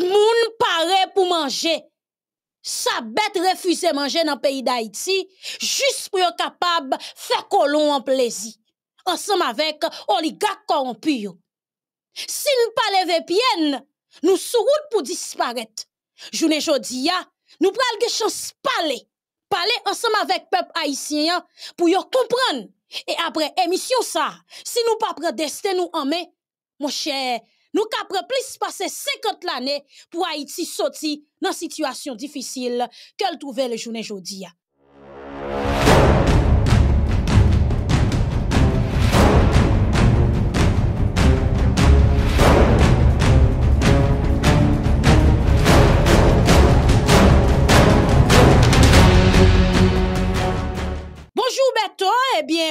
moun paraît pour manger. Sa bête refuse manger le pays d'Haïti, juste pour capable faire faire kolon en plaisir ensemble avec oligak korompu yo. Si pas pas lever pien, nous sou route pou disparaître. Jounen nous prenons nou pral de parler. Parler ensemble avec avec peuple haïtien pour yo comprendre. Et après, émission ça. si nous pa destin nous en main, mon cher, nous caprons plus passé 50 l'année pour Haïti sortir dans situation situation difficile qu'elle trouvait le jour jodi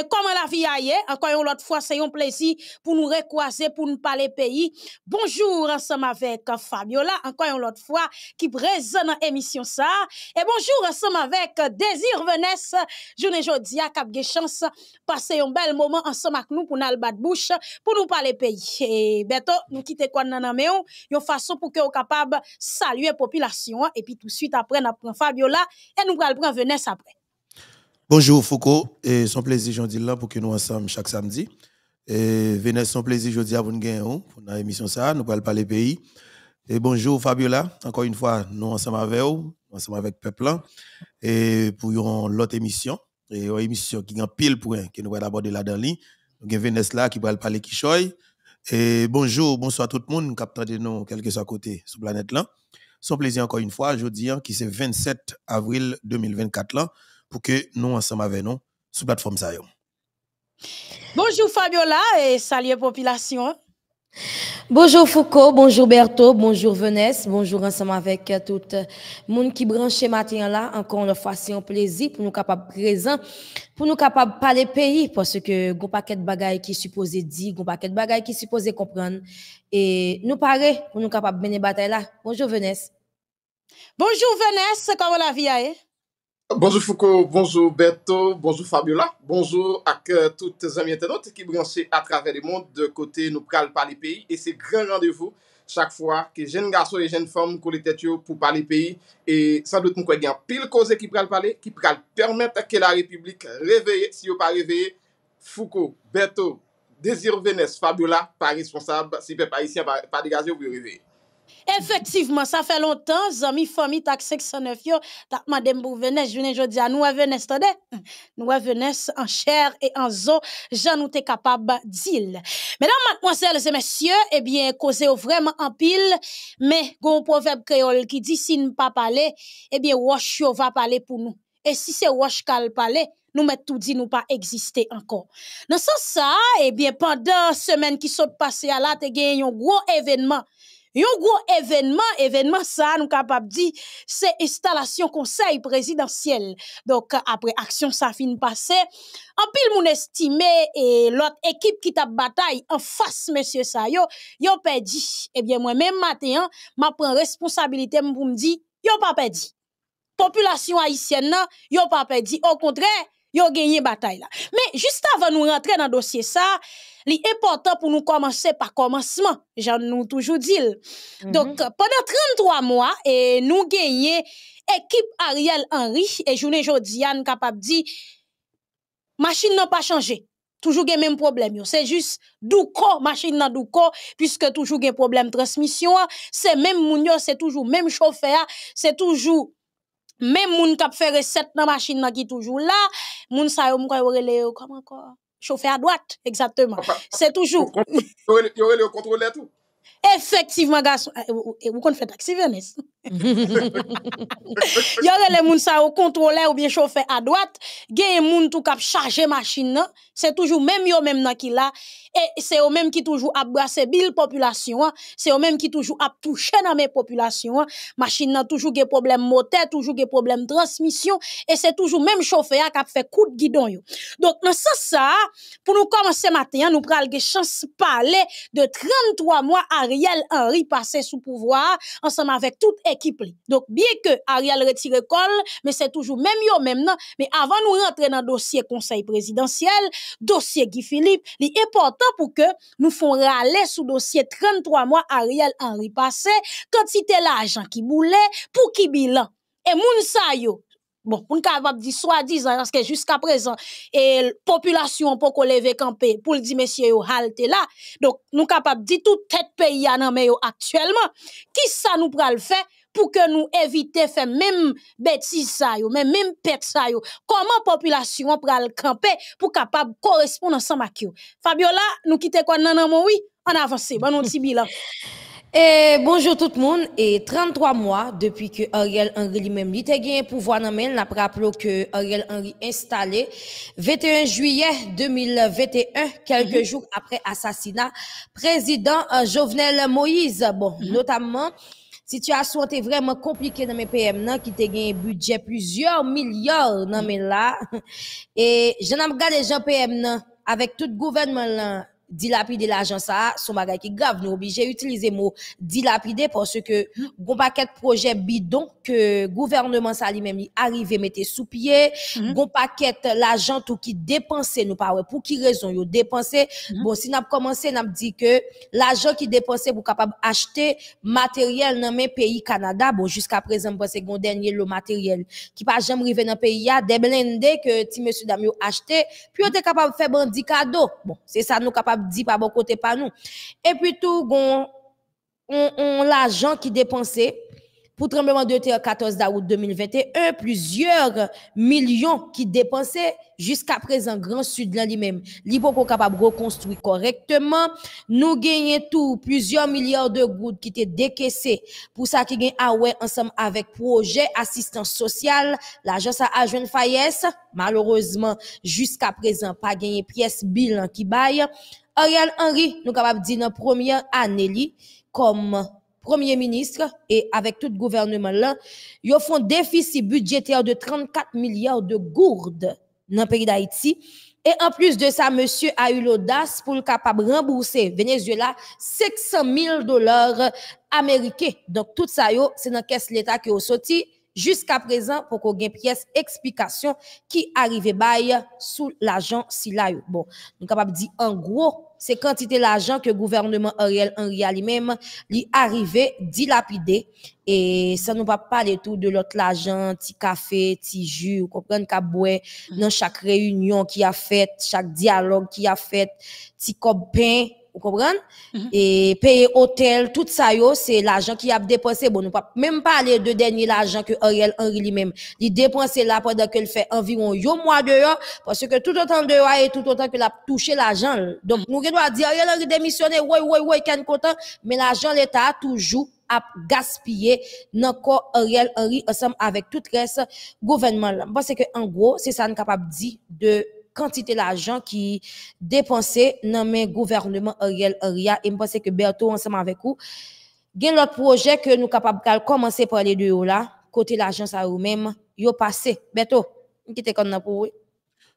comment la vie aille? Hein? Encore une autre fois, c'est un plaisir pour nous recroiser, pour nous parler pays. Bonjour, ensemble avec euh, Fabiola, encore une autre fois, qui présente l'émission ça. Et bonjour, ensemble avec euh, Désir Venesse, Je jodia, à Cap chance passer un bel moment ensemble avec nous pour nous bouche, pour nous parler pays. Et bientôt, nous quittons quoi une façon pour que capables capable saluer la population. Et puis tout de suite après, nous prenons Fabiola et nous prenons Venesse après. Bonjour Foucault, et son plaisir, j'en dis là pour que nous ensemble chaque samedi. Et venez son plaisir, je dis à vous pour une émission ça, nous parlons parler pays. Et bonjour Fabiola, encore une fois, nous ensemble avec vous, ensemble avec peuple. et pour l'autre émission, et une émission qui est en pile point, que nous allons aborder là dans l'île. Nous avons là qui va parler qui Et bonjour, bonsoir tout le monde, capteur de nous, quel que soit côté sur la planète là. Son plaisir encore une fois, je dis hein, qui c'est 27 avril 2024 là pour que nous ensemble avec nous sur la plateforme ça. Bonjour Fabiola et salut population. Bonjour Foucault, bonjour Berto bonjour Venesse, bonjour ensemble avec euh, tout le euh, monde qui branche matin là. Encore une fois, c'est un plaisir pour nous capables présents, pour nous capables parler pays, parce que un paquet de choses qui supposé dire, un paquet de choses qui supposé comprendre. Et nous parler, pour nous capables mener bataille là. Bonjour Venesse. Bonjour Venesse, comment la vie est? Bonjou Foucault, bonjou Beto, bonjou Fabiola, bonjou ak euh, tout zemye tenote ki bransè a travè le monde de kote nou pral pali peyi. E se gran randevou chak fwa ke jen gaso e jen fom kou li tet yo pou pali peyi. E san dout mwen kwen gen pil koze ki pral pali, ki pral permèt ke la republik reveye si yo pa reveye. Foucault, Beto, Dezir Vénez, Fabiola, pari responsable, si pe parisyen pa di gaz yo pou reveye. Effectivement, ça fait longtemps, zami, famille, taxe 509, yo, t'as demandé pour Venesse, je viens à nous, Venesse, t'as hum, Nous, Venesse, en chair et en zo, j'en nous t'es capable d'il. Mesdames, mademoiselles et messieurs, eh bien, causez vraiment en pile, mais, gon proverbe créole qui dit, si nous pas parler, eh bien, wash yo va parler pour nous. Et si c'est wash kal parler, nous met tout dit nous pas exister encore. Dans ce sens ça, eh bien pendant semaine qui saute passée à là, te gagné un gros événement Yon gros événement, événement ça, nous capable dit, c'est installation conseil présidentiel. Donc, après action, ça fin passé. En pile, mon estimé, et l'autre équipe qui tape bataille en face, monsieur Sayo, yo, pas perdu. Eh bien, moi-même, matin, ma prends responsabilité pour me dire, yo pas perdu. Population haïtienne, yo pas perdu. Au contraire, yo gagné bataille là. Mais juste avant nous rentrer dans le dossier ça, l'important pour nous commencer par commencement, j'en nous toujours dit. Mhm. Donc pendant 33 mois et nous gagné équipe Ariel Henry et journée Jodiane capable dit machine n'a pas changé. Toujours les même problème c'est juste douko machine nan douko puisque toujours gen problème transmission, c'est même mounio c'est toujours même chauffeur, c'est toujours même moun kap fait recette dans machine nan qui toujours là, moun sa yo moun rele yo comme encore chauffer à droite exactement. C'est toujours le contrôle de tout. Effectivement garçon, eh, vous kon fait taxi Venise. y les moun sa ou contrôler ou bien chauffé à droite, gen moun tout kap la machine c'est toujours même yo même nan ki la et c'est eux même qui toujours abrassent bil population, hein. c'est eux même qui toujours a toucher dans mes populations, hein. machine a toujours des problèmes moteur, toujours problèmes de transmission et c'est toujours même chauffeur kap fait coup de guidon yo. Donc dans ça, pour nous commencer matin, nous pral la chance parler de 33 mois Ariel Henry passé sous pouvoir ensemble avec tout équipe Donc, bien que Ariel retire col, mais c'est toujours même yo même non. Mais avant nous rentrer dans dossier conseil présidentiel, dossier Guy Philippe, est important pour que nous font râler sous dossier 33 mois Ariel Henry passé, quantité l'argent qui boulait, pour qui bilan. Et moun sa yo, Bon, on capable dire soi-disant parce que jusqu'à présent et population pas qu'on lever camper pour le dire messieurs yo halte là. Donc nous capable dire tout tête pays en mais actuellement qui ça nous pral faire pour que nous éviter faire même bêtise ça même même pète ça yo. Comment population pral camper pour capable correspondre ensemble avec yo. Fabiola, nous quitter quoi nan oui, on avance, bon on petit bilan. Et eh, bonjour tout le monde. Et 33 mois depuis que Ariel Henry lui-même pouvoir dans main, n'a que Ariel Henry installé 21 juillet 2021, quelques mhm. jours après assassinat président euh, Jovenel Moïse. Bon, mhm. notamment si tu aswante vreman komplike nan men PM nan, ki te gen budget plusieurs milyor nan men la, e jenam gade jen PM nan, avek tout gouvenman lan, dilapider l'argent ça son bagage qui grave nous obligé utiliser mot dilapider parce que bon paquet projet bidon que gouvernement ça lui-même arrivé mettre sous pied mhm. gon paquet l'argent tout qui dépensé nous pas pour qui raison yo dépenser mhm. bon si n'a commencé n'a dit que l'argent qui dépense pour capable acheter matériel dans mes pays Canada bon jusqu'à présent c'est dernier le matériel qui pas jamais arrivé dans pays a des blindés que ti monsieur dame acheté puis on était capable faire bandit cadeau bon c'est ça nous capable dit pas bon côté pas nous. Et puis tout on, on, l'argent qui dépensait pour tremblement de terre 14 d'août 2021, plusieurs millions qui dépensaient jusqu'à présent Grand Sud là lui-même. L'hypoco capable reconstruire correctement. Nous gagnons tout, plusieurs milliards de gouttes qui étaient décaissés pour ça qui gagne ah ouais, ensemble avec projet assistance sociale, l'agence à jeune Fayes. malheureusement, jusqu'à présent, pas gagné pièce bilan qui baille. Ariel Henry, nous capable dire dans première année comme premier ministre et avec tout gouvernement là, ils font déficit budgétaire de 34 milliards de gourdes dans le pays d'Haïti. Et en plus de ça, monsieur a eu l'audace pour le capable rembourser Venezuela 600 000 dollars américains. Donc, tout ça, c'est dans la caisse l'État qui est sorti. Jusqu'à présent, pour qu'on ait pièce explication qui arrive bail sous l'agent Silaï Bon, nous capable dire en gros, c'est quantité l'argent que le gouvernement Ariel Henry a lui-même lui arrivé dilapidé et ça nous va parler tout de l'autre l'argent petit café petit jus vous comprenez qu'a dans chaque réunion qui a fait chaque dialogue qui a fait petit copain Mhm. Et payer hôtel, tout ça, c'est l'argent qui a dépensé. Bon, nous pas même pas parler de dernier l'argent que Ariel Henry lui-même, il dépense là pendant qu'il fait environ un mois dehors, parce que tout autant dehors et tout autant qu'il a touché l'argent. Donc, nous, devons dire, Ariel Henry démissionné, ouais, ouais, ouais, qu'on content, mais l'argent, l'État toujours à gaspiller encore Ariel Henry ensemble avec tout le reste gouvernement. Parce que, en gros, c'est ça, qu'on capable dit de quantité d'argent qui dépensé dans le gouvernement Ariel Aria. Et je pense que Berto, ensemble avec vous, un l'autre projet que nous sommes capables de commencer par les deux là, côté l'agence, ça vous même, yo passé. Berto, qui te pour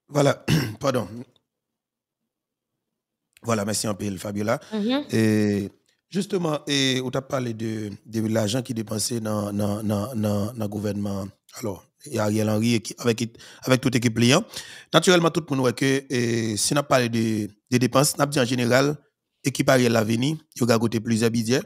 Voilà, pardon. Voilà, merci un peu, Fabiola. Mm-hmm. Et justement, et, on t'a parlé de, l'argent qui dépensé dans le gouvernement. Alors, et Ariel Henry avec, avec toute équipe Lyon. Naturellement, tout le monde voit que si on parle de, de dépenses, on dit en général, équipe Ariel l'avenir, il y a côté plusieurs budgets,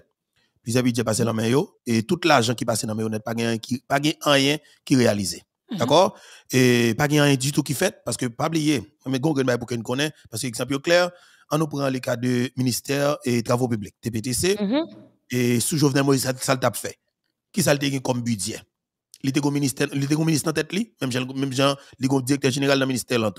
plusieurs budgets passés dans main et tout l'argent qui passe dans main n'est pas rien qui rien qui réalisé. Mm-hmm. D'accord Et pas rien du tout qui fait parce que pas oublier, mais gon gagne pour qu'on connaît parce que exemple clair, on nous prend le cas de ministère et travaux publics, TPTC mm-hmm. et sous Jovenel Moïse ça, le fait. Qui ça le comme budget il était au ministère, il était ministère tête li, même Jean, même Jean, il directeur général dans ministère là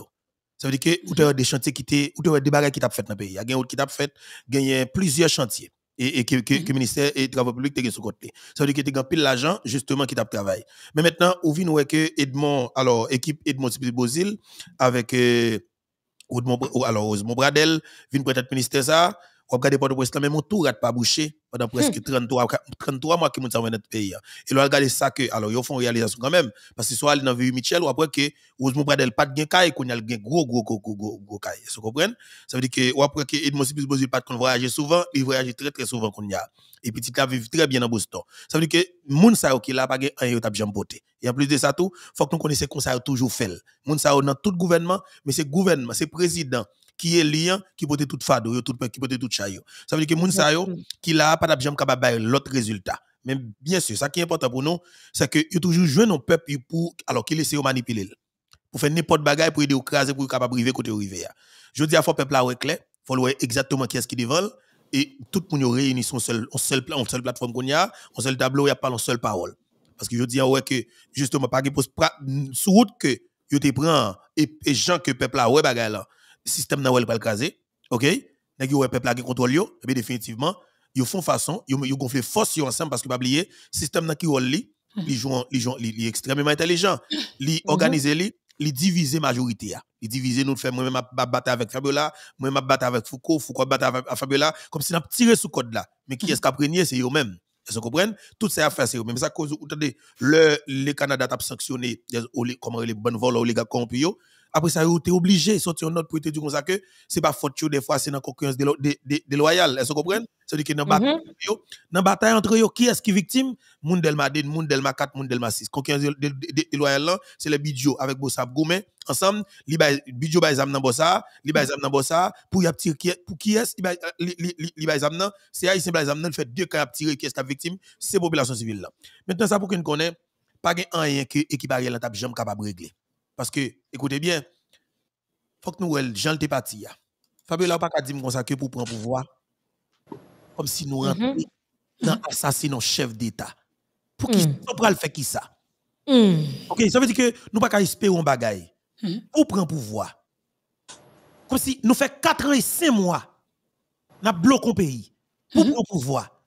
Ça veut dire que ou t'as mm-hmm. des chantiers qui t'es ou t'as des bagages qui t'a fait dans le pays. Il y a gagné qui t'a fait, gagne plusieurs chantiers et, et que, que, mm-hmm. ministère et travaux publics t'es sur côté. Ça veut dire que t'es gagne pile l'argent justement qui t'a travaillé. Mais maintenant, ou vient nous que Edmond, alors équipe Edmond Bosil avec euh, Edmond, alors Osmo Bradel, vient pour ministère ça on regarde Port-au-Prince là, mais mon rate pas bouché pendant presque 33, hmm. 33 mois que nous avons notre pays. Et là, regardez ça que, alors, ils font réalisation quand même. Parce que soit ils dans vu Michel ou après que, heureusement, Bradel pas de gain qu'on a le gain gros, gros, gros, gros, gros, gros Vous comprenez? Ça veut dire que, ou après que Edmond Sibis pas qu'on voyage souvent, il voyage très, très souvent qu'on y a. Et il a vécu très bien dans Boston. Ça veut dire que, monde sa qui là, pas gain un bien Et en plus de ça tout, faut que nous connaissions qu'on ça toujours fait. Moun sa dans tout gouvernement, mais c'est gouvernement, c'est président, qui est lien, qui peut être tout fado, qui peut être tout chayo. Ça veut dire que moun sa qui là, pas de capable l'autre résultat. Mais bien sûr, ça qui est important pour nous, c'est que yo toujours joué nos peuple pour, alors qu'il essaie de manipuler. Pour faire n'importe bagaille, pour aider au craser, pour capable arriver côté arriver. Je dis à fort peuple là, ouais, clair, faut le exactement qui est-ce qui devant et tout le monde réunit son seul, on seul, seule plateforme qu'on a, seul tableau, il a pas une seule parole. Parce que je dis, ah ouais, que, justement, pas que, sous route que, yo te prend, et, gens que peuple a, ouais, bagay là, système n'a pas le casé, ok? Nèg yo peuple qui contrôle yo, et eh définitivement, yo font façon, yo gonflent force ensemble parce que pas oublier, système n'a qui rôle li, li mm-hmm. jouent li les li, extrêmement intelligent, li mm-hmm. organiser li, li diviser majorité a. Li diviser nous faire moi même battre avec Fabiola, moi même battre avec Foucault, Foucault battre avec Fabiola comme si n'a tiré ce code là. Mais qui mm-hmm. est-ce qui a prenier c'est eux même. Vous comprenez? Toutes ces affaires, c'est même ça cause, vous le, Canada a sanctionné, comme les bonnes vols, les gars corrompus, après ça, vous êtes obligé de sortir une note pour te dire comme ça que c'est pas faute des fois, c'est dans la concurrence déloyale. Est-ce que vous comprenez? C'est-à-dire que mhm. dans la bataille entre eux, qui est-ce qui est victime? Moun Delma 2, Delma 4, Moun Delma 6. Concurrence déloyale là, c'est le Bidjo avec Bossab Goumen. Ensemble, Bidjo va exam Bossa, li ba exam Bossa, pour y qui pour euh, qui est-ce qui exam c'est Haïtien fait deux cas tirer qui est la victime, c'est population civile là. Maintenant ça pour qu'on connaît, pas rien que capable de régler. Parce que, écoutez bien, faut que nous, Jean le parti. Fabio n'a pas qu'à dire que pour prendre pouvoir. Comme si nous rentrions mhm. dans l'assassinat chef d'État. Pour qui mm. on le fait qui ça? Mhm. Ok, ça veut dire que nous pas espérer un bagaille. Mhm. Pour prendre pouvoir. Comme si nous fait 4 ans et 5 mois, nous bloquons le pays. Pour prendre pouvoir.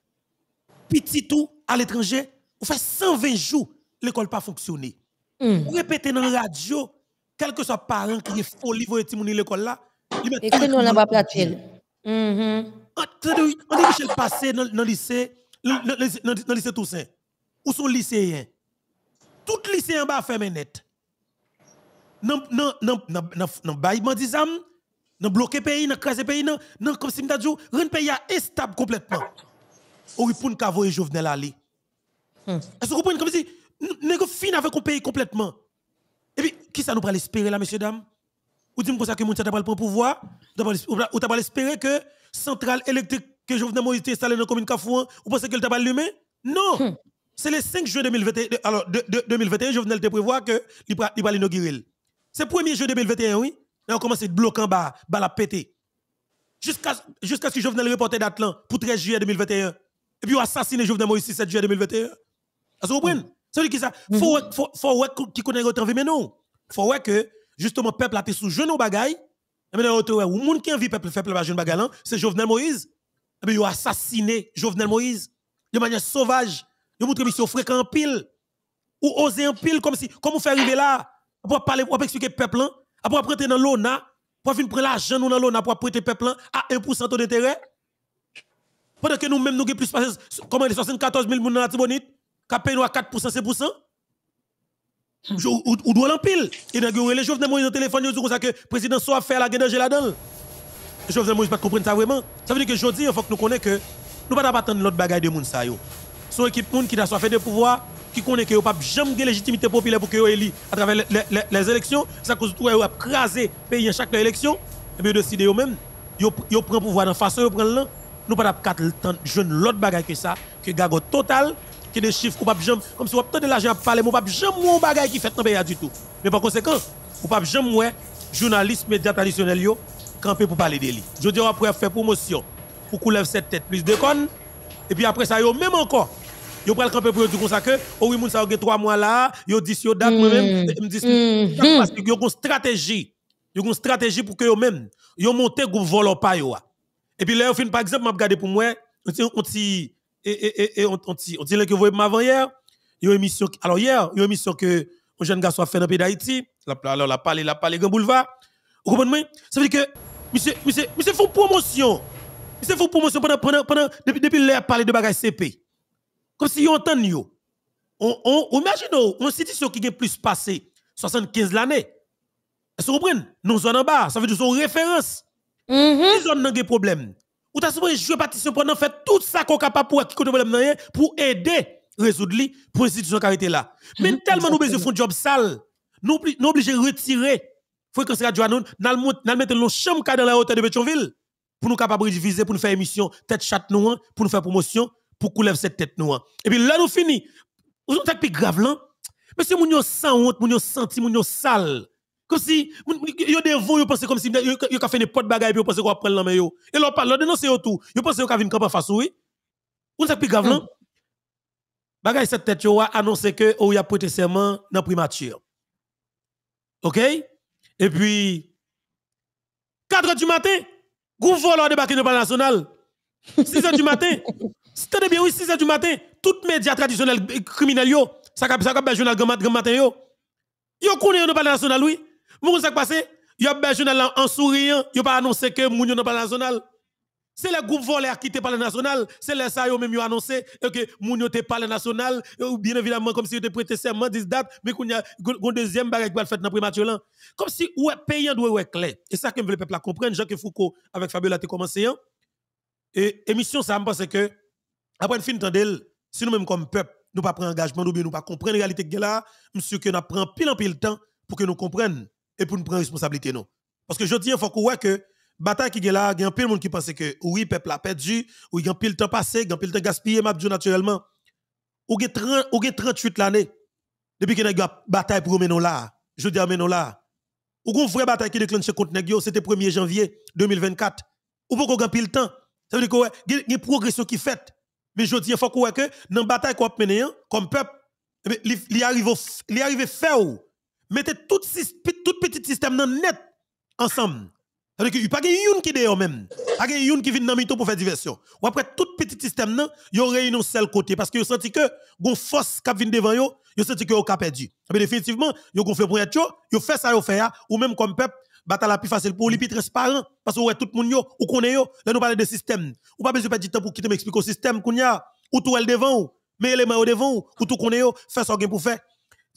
Petit tout à l'étranger, on fait 120 jours, l'école pas fonctionné. Mm. Répétez dans la radio, quel que soit parent qui est folie pour les l'école là, il met Et que nous n'avons pas platé. On dit Michel passé dans le lycée, dans le lycée Toussaint, où sont lycéens. Tout lycée en bas faire net. non non non nan, nan, nan bayi bandizam, nan bloke pays non krasé peyi, nan, nan comme si m'dadjou, ren peyi a estable complètement. Ou y poun kavoye Jovenel Ali. Hmm. Est-ce que vous comprenez comme si... Nous fin avec un pays complètement. Et puis, qui ça nous prend l'espérer là, messieurs, dames Ou dites moi ça que mon tata pas le pouvoir Ou t'as pas l'espérer que centrale électrique que Jovenel Moïse est installée dans la commune Kafouan, ou pensez qu'elle t'a pas allumé Non hmm. C'est le 5 juin 2021, alors, de, de, 2021, Jovenel te prévoit que il va l'inaugurer. C'est le 1er 2021, oui. Et on commence à bloquer en bas, la péter. Jusqu'à ce que Jovenel reporte d'Atlan pour 13 juillet 2021. Et puis, on assassine Jovenel Moïse 7 juillet 2021. Vous comprenez ça veut dire que ça, mhm. faut, faut, faut, qui connaît votre vie, mais non. Faut que, justement, peuple a été sous jeune au bagaille. Et maintenant, ou monde qui a envie peuple faire peuple jeune bagaille, hein, c'est Jovenel Moïse. Et eh bien, assassiné Jovenel Moïse de manière sauvage. Il a montré qu'ils se fréquent en pile. Ou oser en pile, comme si, comme on fait arriver là, pour parler, pour expliquer peuple, hein. pour prêter dans l'ONA, pour venir prendre l'argent dans l'ONA, pour prêter peuple hein, à 1% d'intérêt. Pendant que nous-mêmes, nous avons plus de 74 000 personnes dans la Tibonite. Kapeno à 4%, c'est pour ça. Ou doit l'empile. Et dans le ils ont téléphoné, ils ont dit que le président soit fait la guerre la donne. Jovenel je ne comprend pas vraiment. Ça veut dire que je il faut que nous connaissions que nous ne pas attendre l'autre bagaille de monde. Son équipe monde qui a fait de pouvoir, qui connaît que pas jamais de légitimité populaire pour que élu à travers les, élections, c'est à cause de tout, a crasé le pays à chaque élection. Et eh bien, ils décident eux-mêmes. pouvoir dans la façon, prend prennent là. Nous ne pouvons pas jeune l'autre bagaille que ça, que gago total qui des chiffres, ou pas jamais, comme si on a de l'argent à parler, ou on pas jamais un bagage qui fait dans le du tout. Mais par conséquent, ou pas jamais ouais, journaliste, médias traditionnels, camper pour parler de lui. Je dis, on va faire promotion pour qu'on cette tête plus de connes. Et puis après ça, yo, même encore, yo pral camper pour dire comme ça que, oh oui, moun ça a trois mois là, yo dit yo date, moi-même, mm-hmm. me dit... Mm-hmm. parce que yo une stratégie, yo une stratégie pour que yo même, yo monte groupe volo pas yo. Et puis là, au fin, par exemple, m'a regardé pour moi, on petit et, on, dit, on dit que vous voyez avant hier, il y a émission, alors hier, il y a une émission que un jeune garçon a fait dans le pays d'Haïti, alors la palais, la parlé, Grand Boulevard. Vous comprenez? Ça veut dire que, monsieur, monsieur, monsieur, font promotion. Monsieur, font promotion pendant, pendant, pendant, depuis, depuis l'air parler de bagages CP. Comme si vous entendu. On, on, imagine, oh, on sur qui a plus passé 75 l'année. Est-ce que vous comprenez? Nous sommes en bas, ça veut dire que c'est une référence. Mm -hmm. Ils ont des problèmes. Ou t'as supposé jouer partition pendant faire tout ça qu'on capable pour problème pour aider résoudre li pour institution qui là. Mais tellement nous besoin font job sale, nous nous obligé retirer fréquence radio nous n'al mettre nos chambre dans la hauteur de Béchonville. pour nous capable diviser pour nous faire émission tête chat nous hein, pour nous faire promotion pour couler cette tête nous. Hein. Et puis là nous fini. Nous sommes plus grave là. Mais si nous yo sans honte, moun yo senti, moun sale. Comme si, des devant, yo pensez comme si, yo, avez ka fait n'importe bagaille, puis yo pensez qu'on prendre la main Et l'on parle, l'on dénonce tout. Yo pensez yo ka vin kamp en face, oui. Ou ça plus grave, non? Mm. Bagay cette tête yo a annoncé que ou oh, y a prêté serment dans primature. OK? Et puis, 4 du matin, gros de débarqué dans le national. 6 heures du matin. C'était bien, oui, 6 heures du matin. tous les médias traditionnels criminels, yo, ça cap le journal grand matin yo. Yo connaît le palais national, oui. Vous savez passé? Il y a un journal en souriant, il pas annoncé que moun n'a pas national. C'est le groupe volé qui était par le national, c'est les ça même a annoncé que moun était pas le national ou bien évidemment comme si était prêté serment 10 dates mais qu'on y a un deuxième bagage qui va faire dans là. Comme si ouais payant doit ouais clair. Et ça que le peuple comprendre Jacques Foucault avec Fabiola a commencé hein. et émission ça me pense que après une fin tendel si nous même comme peuple nous pas prendre engagement ou bien nous pas comprendre la réalité que là monsieur que nous prend pile en pile temps pour que nous comprenions et pour nous prendre responsabilité non. Parce que je dis, il faut qu'on que bataille qui est là, il y a un peu de monde qui pense que oui, peuple a perdu, ou il y a un peu de temps passé, il y a un peu de temps gaspillé, m'a naturellement. Ou il y a 38 l'année depuis que nous une bataille pour nous là. Je dis, nous là. Ou une vraie bataille qui déclenche contre nous, c'était 1er janvier 2024. Ou pour qu'on pile de temps. Ça veut dire qu'il y a une progression qui est faite. Mais je dis, il faut que dans la bataille qu'on a menée, comme peuple, eh il arrive faire mettez tout, tout petit système dans net ensemble. C'est-à-dire qu'il n'y a pas de qui dehors même. Pas de qui vient dans mito pour faire diversion. Ou après tout petit système là, yo une seul côté parce que yo senti que gon force qui vient devant yo, Vous senti que yo ka perdu. Mais eh définitivement, yo gon fait pour être Vous yo fait ça yo fait ou même comme peuple bataille la plus facile pour lui plus transparent parce que ouais tout le monde yo ou connaît yo là nous parler de système ou pas besoin de du temps pour quitter m'explique au système qu'on y a ou tout elle devant ou mais élément au devant ou tout connaît yo fait ça pour faire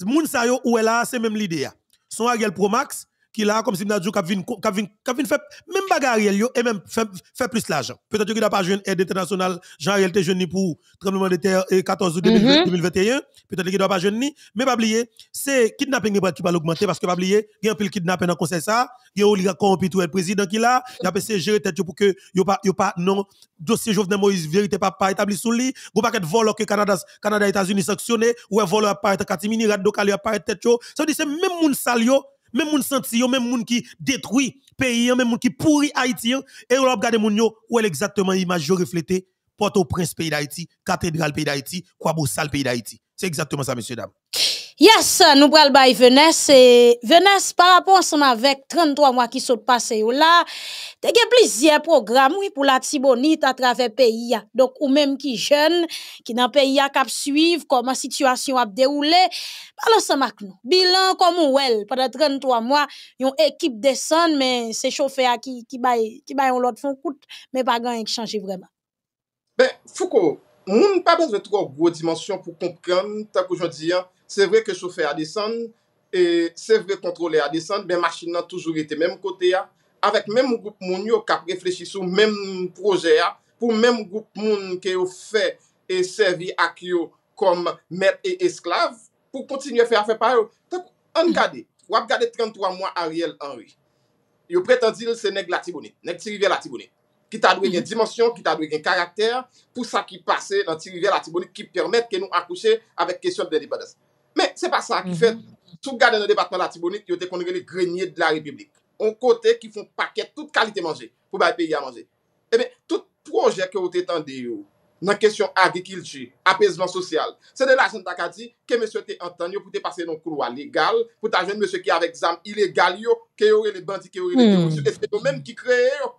Mounsayo ou elle ou là, c'est même l'idée. Son Ariel Pro Max, qui là, comme si Mnadjou, qui vient fait même bagarre, et même fait plus l'argent. Peut-être qu'il n'a pas joué une aide internationale, jean réalité te jeune pour tremblement de terre 14 août 2021. Peut-être qu'il n'a pas jeune Mais pas oublier, c'est kidnapping qui va augmenter, parce que pas oublier, il y a un pile kidnapping dans le conseil ça, il y a un oligarque corrompu tout le président qui là, il a a un gérer tête pour que il n'y a pas, non, dossier Jovenel Moïse, vérité pas pas établi sous lui, il n'y a de voleur que Canada, Canada, États-Unis sanctionné, ou un vol apparaît à Katimini, Radio Cali apparaît tête, ça veut dire c'est même moun salio même moun senti yo, même moun qui détruit pays, même moun qui pourrit Haïti, et on regarde moun yo, où elle exactement l'image reflétée, Port-au-Prince pays d'Haïti, cathédrale pays d'Haïti, Kwabousal Sal pays d'Haïti. C'est exactement ça, messieurs, dames. Yes, nous prenons le Venise. Venise. par rapport à avec 33 mois qui sont passés là, il y a plusieurs programmes oui, pour la Tibonite à travers le pays. Donc, ou même qui jeune, qui dans le pays, qui suivre comment la situation a déroulé. Parlons ça avec nous. Bilan, comme ou pendant 33 mois, une équipe descend, mais c'est chauffeur qui, qui bail, qui l'autre font coûte, mais pas grand changer vraiment. Ben, Foucault, nous n'avons pas besoin de trois dimensions pour comprendre, tant que je dis, hein. Se vre ke chou fè a disan, se vre kontrole a disan, be machin nan toujou ete menm kote ya, avek menm goup moun yo kap reflechisou menm proje ya, pou menm goup moun ke yo fè e servi ak yo kom mer e esklav, pou kontinye fè a fè pa yo. Tak, an kade, wap kade 33 mwa Ariel Henry, yo pretendil se neg la tibouni, neg ti rivye la tibouni, ki ta dwe gen dimensyon, ki ta dwe gen karakter, pou sa ki pase nan ti rivye la tibouni, ki permèt ke nou akouche avèk kesyon delibadesse. Men, se pa sa ki fet, sou gade nou debatman la Tibonite, yo te konre le grenye de la republik. On kote ki fon paket tout kalite manje pou baye peyi a manje. E men, tout proje ke yo te tende yo nan kesyon agri-kilti, apesman sosyal, se de la jen takati ke mese te enten yo pou te pase yon kouwa legal, pou ta jen mese ki ave exam ilegal yo, ke yo re le bandi, ke yo re le kouwa sosyal, e se yo men ki kreye yo.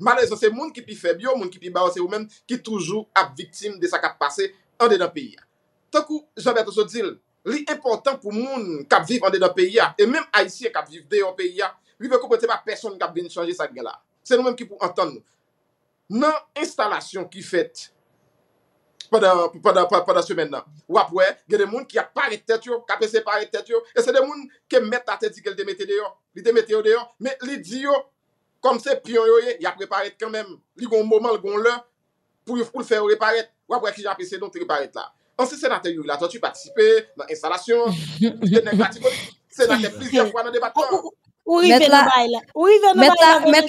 Malè, se moun ki pi febyo, moun ki pi baose yo men, ki toujou ap viktim de sa kap pase, an de nan peyi a. Takou, jen beto sou dil, li impotant pou moun kap viv an de nan peyi ya, e menm Aisyen kap viv de yon peyi ya, li ve kompote pa person yon kap bin chanje sa gen la. Se nou menm ki pou antan nou. Nan instalasyon ki fet padan semen nan, wapwe, gen de moun ki ap paret tet yo, kapese paret tet yo, e se de moun ke met la tet di ke l demete de yo, li demete yo de yo, men li di yo, komse priyon yo ye, ya preparet kanmen, li goun mouman, li goun lè, pou yon fkou l fè ou reparet, wapwe ki apise don te reparet la. Si c'est la télé, tu participes dans l'installation. C'est la télé plusieurs fois dans le débat. Oui, c'est la télé.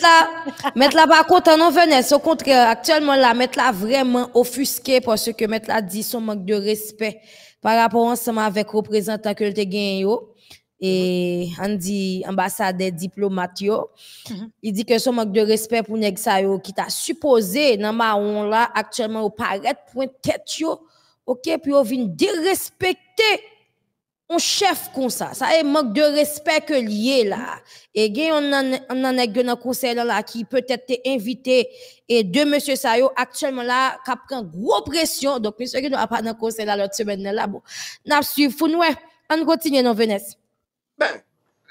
Mais là, par contre, on ne veut pas. Au contraire, actuellement, là, mettre là vraiment offusqué parce que mettre là dit son manque de respect par rapport à ce que vous avez fait. Et, mm-hmm. ambassadeur diplomatique, mm-hmm. il dit que son manque de respect pour les qui t'a supposé, dans ma ronde, là, actuellement, au paraît, point tête, yo ok, puis on vient dérespecter un chef comme ça. Ça est manque de respect que lié là. Et on en on en un conseil là qui peut-être invité et deux monsieur Sayo actuellement là qui prend gros pression. Donc monsieur qui a pas dans conseil là l'autre semaine là bon. N'a suivre pour nous hein. on continue dans Vénèze. Ben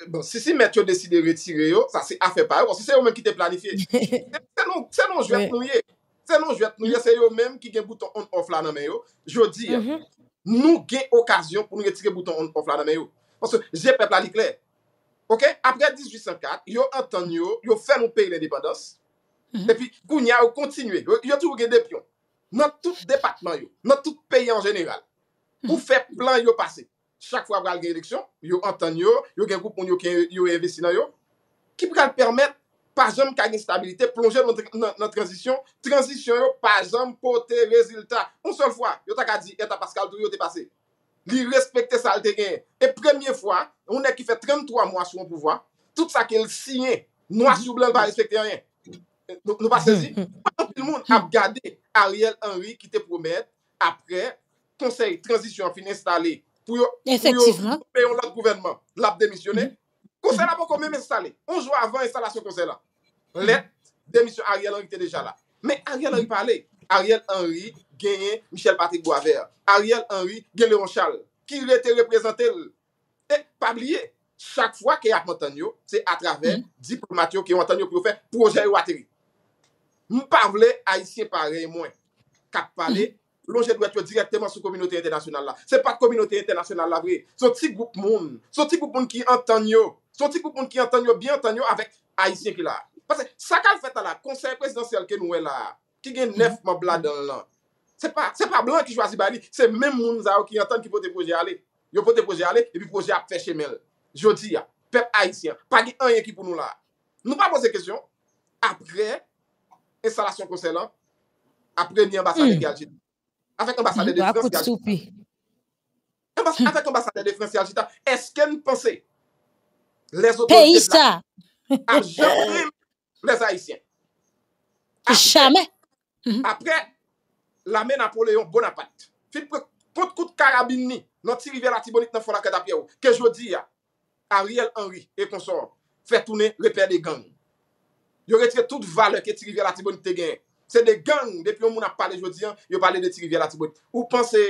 Bon, si si met décide de retirer yo, c'est affaire afe Si c'est bon, si qui yo planifié, planifié. c'est c'est c'est je vais vais Selon jwet, nou yase yo mèm ki gen bouton on off la nan men yo, jwo di ya, mhm. nou gen okasyon pou nou gen tike bouton on off la nan men yo. Pwese, jè pepla li kler. Ok? Apre 1804, yo anton yo, yo fè nou peyi lè dipandos, epi kounya yo kontinue, yo tou wè gen depyon. Nan tout depatman yo, nan tout peyi an jenegal, pou mhm. fè plan yo pase. Chak fwa wè al gen eleksyon, yo anton yo, yo gen goupon yo ki yo investi nan yo, ki pou kal permèt, pa jam kage instabilite, plonje nan transisyon, transisyon yo pa jam pote rezultat. Un sol fwa, yo tak a di, etta Pascal, dwi yo te pase, li respekte sa alterenye. E premye fwa, oune ki fe 33 mwa sou mpouvo, tout sa ke siye, noua sou blan pa respekte ayen. Euh, nou pa sezi, pou an pou moun ap gade, Ariel, Henry, ki te promette, apre, konsey, transisyon fin installe, pou yo peyon la kouvenman, lap demisyone, konsey la pou komeme installe. On jwa avan installasyon konsey la. let demisyon Ariel Henry te deja la men Ariel Henry pale Ariel Henry genye Michel Patrick Boisvert Ariel Henry genye Leon Charles ki li ete reprezentel e pabliye chak fwa ke akman tan yo se atraven mm-hmm. diplomat yo ki an tan yo pou fe proje wateri mpavle Aisyen pare mwen kap pale mm-hmm. lonje dwe tyo direktyman sou kominote internasyonal la se pa kominote internasyonal la vre son ti goup moun, son ti goup moun ki an tan yo son ti goup moun ki an tan yo bi an tan yo avek Aisyen ki la Sakal feta la, konsekwes dan sel ke nou e la Ki gen nef mabla mm-hmm. dan lan Se pa, se pa blan ki chwazi bali Se men moun za ou ki yon tan ki pote poje ale Yon pote poje ale, epi poje ap fèche mel Jodi ya, pep aisyen Pagi an yon ki pou nou la Nou pa pose kèsyon, apre Ensalasyon konsek lan Apre ni ambasade mm. de Galjit Afèk ambasade de Frans Galjit Afèk ambasade de Frans Galjit Eske n'pense Pè ista Amjèm Les haïtiens. Chame. Apre, la mè Napoléon bonaparte. Fil pou kout karabini nan tiriver la tibonite nan fola kèd apè ou. Kè jodi ya, Ariel Henry e konsor, fè toune, repè de gang. Yo retre tout vale kè tiriver la tibonite gen. Se de gang, depè yon moun ap pale jodi, yo pale de tiriver la tibonite. Ou pense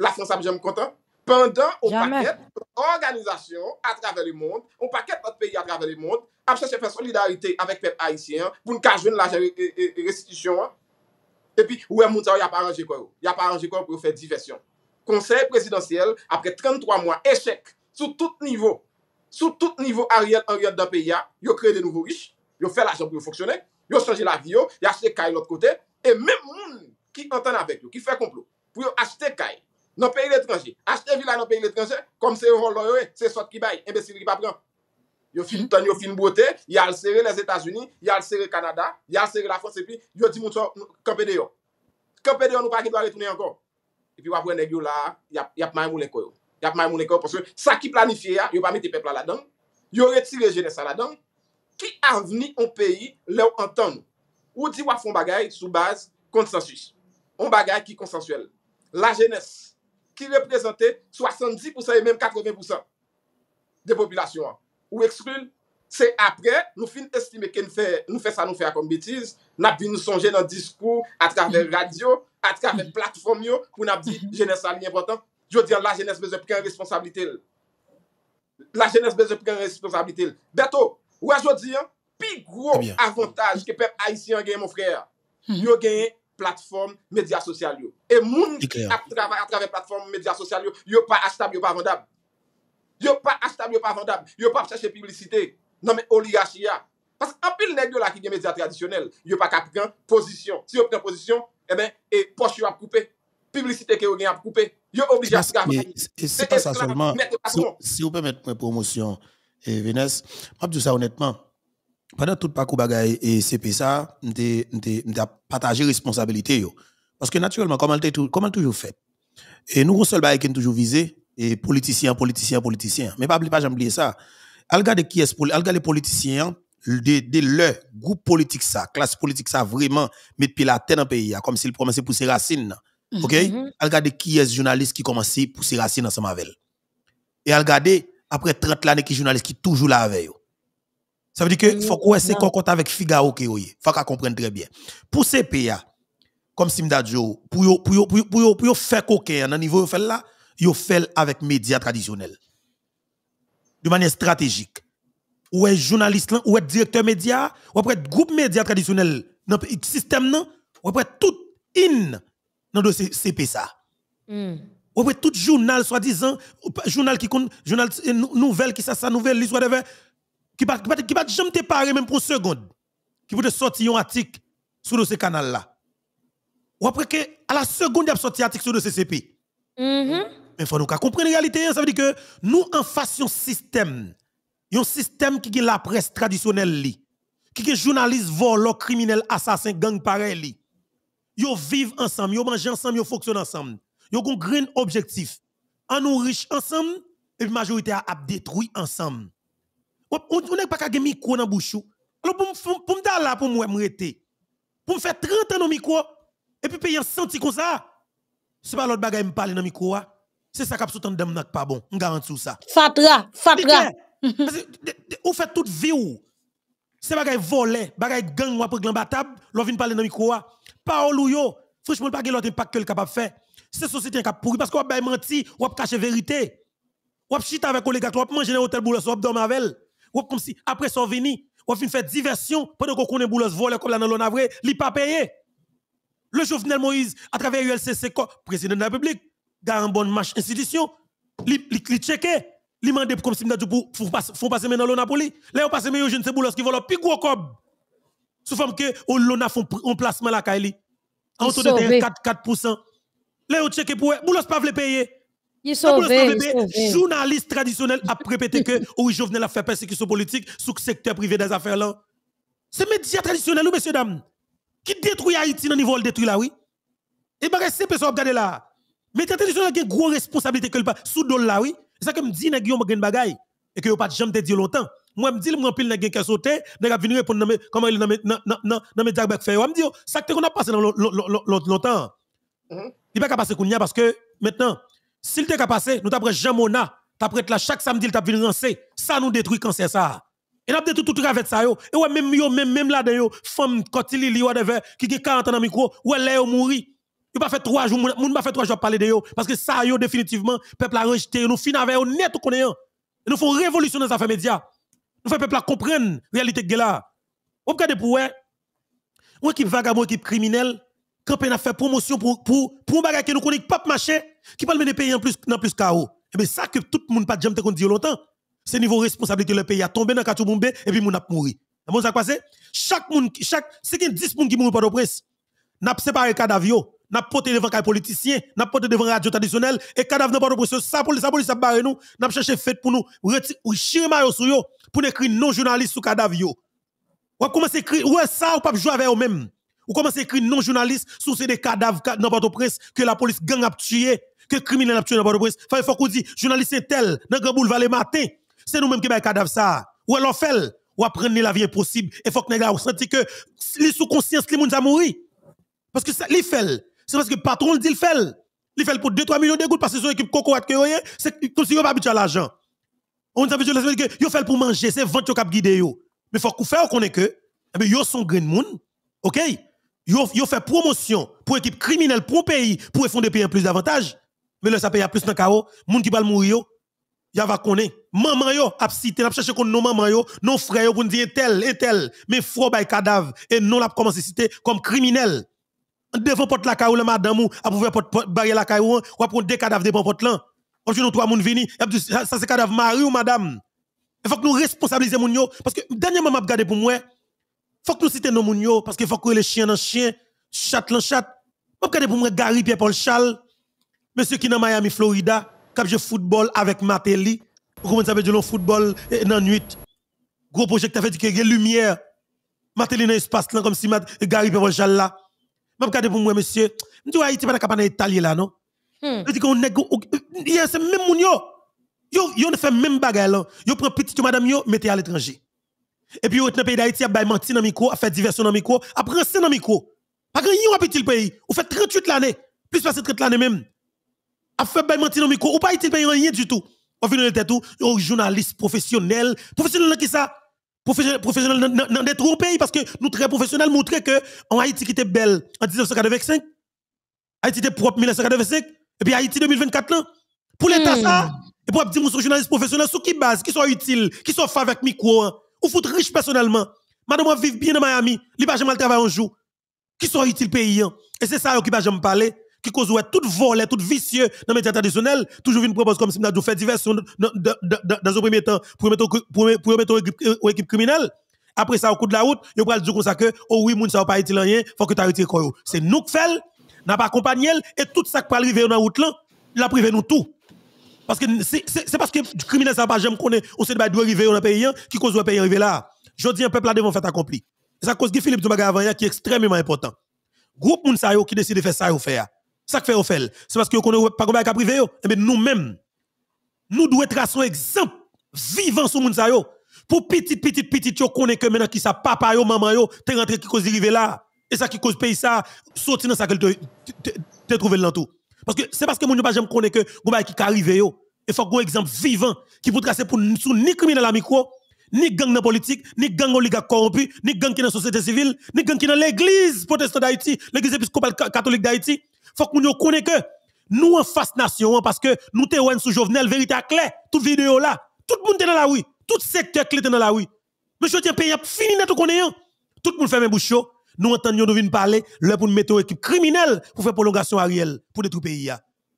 la France abje mkontan, pendant ou pakèt organizasyon a travè le monde, ou pakèt ot peyi a travè le monde, apche se fè solidarite avèk pèp haïsien, pou n'kajwen la restitisyon. E pi, ouè moun sa, y ap aranje kou, y ap aranje kou pou fè diversyon. Konsè presidansyèl, apre 33 mouan, échèk, sou tout nivou, sou tout nivou arièl, arièl d'an pè ya, yo kre de nou rou riche, yo fè la jan pou yo foksyonè, yo chanje la vio, yo achète kai l'ot kote, e mèm moun ki konten avèk yo, ki fè komplou, pou yo achète kai, nan pèri l'étranjè, achète vila nan pèri l'ét Yo fin ton, yo fin bote, yal sere les Etats-Unis, yal sere Kanada, yal sere la France, epi yo di moun chan, KPD yo. KPD yo nou pa ki dwa retounen ankon. Epi wap wè negyo la, yap may moun ekon yo. Yap may moun ekon, porsè sa ki planifiye ya, yo pa mette pepla la dan, yo retire jenè sa la dan, ki anveni an peyi lew an ton. Ou di wap foun bagay sou baz konsensus. Un bagay ki konsensuel. La jenè sa, ki reprezentè 70% e mèm 80% de populasyon an. Ou ekspril, se apre, nou fin estime ke nou fe sa nou fe a kon betiz, nap vi nou sonje nan diskou, atrave mm-hmm. radio, atrave platform yo, pou nap di jenè sa liye brotan, yo diyan la jenè se bezè pren responsabilite. La jenè se bezè pren responsabilite. Beto, wè yo diyan, pi gro avantage ke pep Aisyen genye moun frè, yo genye platform media sosyal yo. E moun atrave platform media sosyal yo, yo pa ashtab, yo pa avandab. Yo pas achetable, yo pas vendable. Yo pas chercher publicité. Non mais oligarchie Parce qu'en pile nèg là qui des médias traditionnels, yo pas cap position. Si yo prend position, eh ben et poche yo a couper. Publicité que yo gagne a couper. Yo obligé à Et C'est pas ça seulement. Si vous permettez une promotion et eh, je m'a dit ça honnêtement. Pendant tout parcours bagaille et eh, CP ça, m'te m'te partager responsabilité yo. Parce que naturellement, comment elle toujours fait. Et nous, on seul bail qui toujours visé, et politicien, politicien, politicien. Mais pas oublier, pas oublier ça. elle qui est, regarde de, de le groupe politique ça, classe politique ça, vraiment mettre pied la tête dans le pays, comme s'il commençait pour ses racines. Mhm, OK? regarde mhm. qui est journaliste qui commençait pour ses racines ensemble avec elle. Et regardez, après 30 ans, qui journaliste qui toujours là avec eux. Ça veut dire que faut qu'on essaie qu'on compte avec Figaro qui Il Faut qu'on comprenne très bien. Pour ces pays, comme Simdadjo, pour yo, pour pour yo, pour pour faire coquin, niveau faire là, yo fait avec les médias traditionnels. De manière stratégique. Ou est journaliste, ou est directeur média, ou après groupe média traditionnel dans le système, ou après tout in dans le CP ça. Mm. Ou après tout journal, soi-disant, journal qui compte, journal euh, nouvelle, qui ça, ça, nouvelle, l'histoire de qui va qui va jamais te parler même pour une seconde, qui veut sortir un article sur ce canal-là. Ou après que, à la seconde, il sorti un article sur le CCP. Mm -hmm. Mais il faut nous comprendre la réalité. Ça veut dire que nous en face un système. Un système qui est la presse traditionnelle. qui est journaliste, volant, criminel, assassin, gang pareil. Ils vivent ensemble, ils mangent ensemble, ils fonctionnent ensemble. Ils ont un grand objectif. En nous riches ensemble, et la majorité a détruit ensemble. On n'est pas qu'à micro dans la bouche. Alors pour me faire là pour me Pour faire 30 ans dans micro et puis payer un sentiment comme ça. C'est pas l'autre bagaille me parler dans micro ah. C'est ça qui a sous dame pas bon. On garantit tout ça. Fatra, fatra. Vous fait toute vie ou. C'est bagay volé, bagay gang ou après glambatab, l'on vient parler dans micro. pas au yo, franchement, pas l'autre impact que le capable faire. C'est société qui a pourri parce qu'on va menti, on a caché vérité. On a chita avec gars, ou a mangé dans hôtel boulot, ou a dormé avec elle. Ou comme si après son vini, on a fait diversion pendant qu'on connaît boulot volé comme là dans l'on avril, il pas payé. Le Jovenel Moïse, à travers ULCC, président de la République, en bonne marche institution, li, li, li checker, li comme si pour pour passer font passer pour Napoli. Là on passer mais jeune c'est boulos qui vole plus gros cob. Sous forme que on l'on a fait un placement la Kaili. En tout de 4 4%. Là on checker pour boulos pas veut payer. Il sauvé, journaliste traditionnel a répété que oui, Jovenel a fait persécution politique sous le secteur privé des affaires là. C'est médias traditionnels, messieurs, dames, qui détruit Haïti dans le niveau de détruit là, oui. Et eh bien, c'est personne regarder là. Mais tu a une grosse responsabilité que le pas. Sous dollar, oui. C'est ça que me dit, il y a une bagaille. Et que je pas jamais te dire longtemps. Moi, je me dis, moi, pile, il y a sauté, il y a venu répondre, comment il est dans mes diabacs fait. Je me dis, ça que a passé dans l'autre longtemps. Mhm. Il n'est pas passé qu'on parce que maintenant, s'il t'est passé, nous t'apprêtons Jamona, t'apprêtes là chaque samedi, il t'a venu Ça nous détruit quand c'est ça. Et détruit tout tout travers ça yo. Et ouais même yo même même là dedans yo femme quand il whatever qui a 40 ans dans micro, ou elle est mouri. Vous pas fait trois jours, vous pas fait trois jours parler de eux. Parce que ça, yo, définitivement, peuple a rejeté. Nous finissons avec eux net hein. Nous faisons révolutionner les affaires médias. Nous faisons peuple comprendre la réalité que là. Vous regardez pour un Une équipe vagabond, une équipe criminelle, quand on a fait promotion pour, pour, pour un bagage qui nous connaît pas marché, qui parle de pays en plus, dans plus chaos. Et eh bien, ça que tout le monde pas de jamais dit longtemps, c'est niveau responsabilité le pays a tombé dans le cas et puis moun a mouru. Vous ça Chaque monde, chaque, c'est qu'il y a 10 personnes qui mourent par le presse, n'a pas séparé le cadavre n'a porté devant les politiciens, n'a porté devant radio traditionnelle, et cadavre n'a pas de pression, ça police, ça police, ça barre nous, n'a cherché fait pour nous, retirer maillot sur yo, pour écrire non journaliste sur cadavre yo. Ou commence à écrire, ouais, ça, ou pas jouer avec eux-mêmes. Ou commence à écrire non journaliste sur ces cadavres dans pas de prince que la police gang a tué, que criminels a tué dans pas de prince il faut qu'on dise, journaliste est tel, dans Grand Boulevard le matin, c'est nous-mêmes qui avons cadavre ça. Ou alors fait, ou apprendre la vie impossible, et faut que gens senti que, les sous conscience, les gens a mouru. Parce que ça, les fait c'est parce que le patron dit le fait. Il fait pour 2-3 millions de gouttes parce que son équipe cocoate que vous c'est comme si vous pas habitué à l'argent. On dit que fait pour manger, c'est vente qui guider Mais faut qu'on qu'on est que, mais eh ben, sont green moon, ok? Vous fait promotion pour équipe criminelle, pour pays, pour effondrer pays plus d'avantages. Mais là, ça paye plus dans chaos. qui va mourir, il va connaître. Maman yo, ap nos maman yo, nos frères pour dire tel et tel, mais cadavre, et non l'a comme criminel devant porte la caillou, la madame, ou à ouvrir porte barrière la caillou, ou à deux cadavres de porte là. On nous trois moun vini, ça c'est cadavre mari ou madame. Il faut que nous responsabilisions moun yo, parce que dernièrement m'a regardé pour moi, faut que nous citer nos moun parce qu'il faut que les chiens dans chien, chat dans chat. M'a regardé pour moi Gary Pierre-Paul Charles, monsieur qui dans Miami, Florida, cap je football avec Matéli. Comment ça veut dire le football eh, dans nuit? Gros projet as fait que lumière. Matéli dans espace là comme si Gary Pierre-Paul Charles là. Je regarde pour moi, monsieur. Je dis, Haïti, pas capable Italie, là, non? Je dis qu'on c'est même moun yo. Yo, yo ne fait même bagay Vous Yo prend petite madame yo, mettez à l'étranger. Et puis, un pays d'Haïti, a bay menti dans micro, a fait diversion dans le micro, a princer dans micro. Pas grand yon petit pays. Vous faites 38 l'année. Plus passer 30 l'année même. A fait bay menti dans micro. Ou pas Haiti pays rien du tout. On vient de tout. Yo, journaliste professionnel. Professionnel qui ça? professionnel, dans des pays parce que nous très professionnels montrer que en Haïti qui était belle en 1985, Haïti était propre 1985 et puis Haïti 2024 là. Pour hmm. l'état ça, et pour dire mon journalistes professionnels sur qui base, qui sont utiles, qui sont fait avec micro, hein, ou foutre riche personnellement. Madame, vive bien dans Miami, li pas jamais travailler un jour. Qui sont utiles pays hein. Et c'est ça qui pas jamais parler qui cause tout volet, tout vicieux dans les médias traditionnels, toujours une propose comme si nous fait diversion dans un premier temps pour mettre pour mettre euh, équipe criminelle. Après ça, au coup de la route, ils dire comme ça que, oh oui, moun ça pas été il faut que tu arrêtes C'est nous qui faisons, n'a pas accompagné, et tout ça qui peut arriver dans la route là, il a privé nous tout. Parce que c'est parce que le criminel ça pas jamais est, on sait pas doit arriver dans le pays qui cause le pays arriver là. Je dis un peuple là devant faire accompli. C'est à cause de Philippe Doumaga avant qui est extrêmement important. Groupe moun ça qui décide de faire ça ou faire. Ça fait au C'est parce que vous connaissez pas comment privé yo. Eh nous-mêmes, nous devons tracer un exemple vivant sur le monde. Pour petit, petit, petit, vous connaissez que maintenant qui sa papa yo, maman yo, t'es rentré qui cause arrivé là. Et ça qui cause pays ça, sorti dans ça que te trouvé tout. Parce que c'est parce que nous ne pas connaît que vous qui arrivé yo. Il faut un exemple vivant qui vous tracer pour nous, ni criminel à micro, ni gang dans politique, ni gang oligarque corrompu, ni gang qui dans la société civile, ni gang qui dans l'église protestante d'Haïti, l'église épiscopale catholique d'Haïti faut qu'on nous connaisse que nous en face nation hein, parce que nous te sous sous vérité à clé toute vidéo là tout le monde est dans la rue tout secteur est dans la rue monsieur tiens pays fini dans hein. tout tout le monde fait hein. mes nous entendons nous venir parler là pour nous mettre équipe criminelle pour faire prolongation Ariel pour détruire pays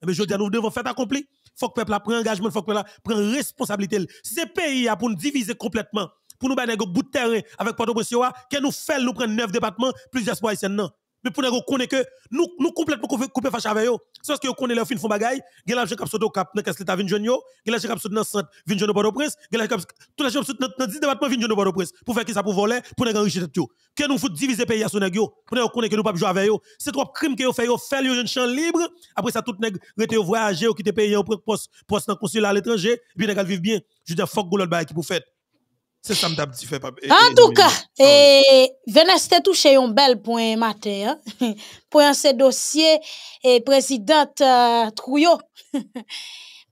mais eh je dis nous devons faire accompli faut que peuple prenne engagement faut que peuple prenne responsabilité ces pays pour nous diviser complètement pour nous faire un bout de terrain avec porto au que nous faisons nous prenons neuf départements plusieurs ici, non mais pour nous connaître que nous nous complètement coupé face avec eux c'est parce que connaît leur fin font bagaille gars l'argent cap saute au cap dans qu'est-ce que t'as vinn jeune yo gars l'argent cap saute dans centre vinn jeune au port prince gars l'argent cap tout l'argent saute dans 10 départements vinn jeune au port prince pour faire qui ça pour voler pour nous enrichir tout que nous faut diviser pays à son nèg yo pour nous connaître que nous pas jouer avec eux c'est trop crime que yo fait yo fait yo jeune champ libre après ça tout nèg rete voyager ou quitter pays en poste poste dans consulat à l'étranger puis gars vivre bien je dis fuck l'autre bail qui pour fait en tout cas, ah Veneste touche touché un bel point matin. Pour un dossier, et président euh, Trouillot.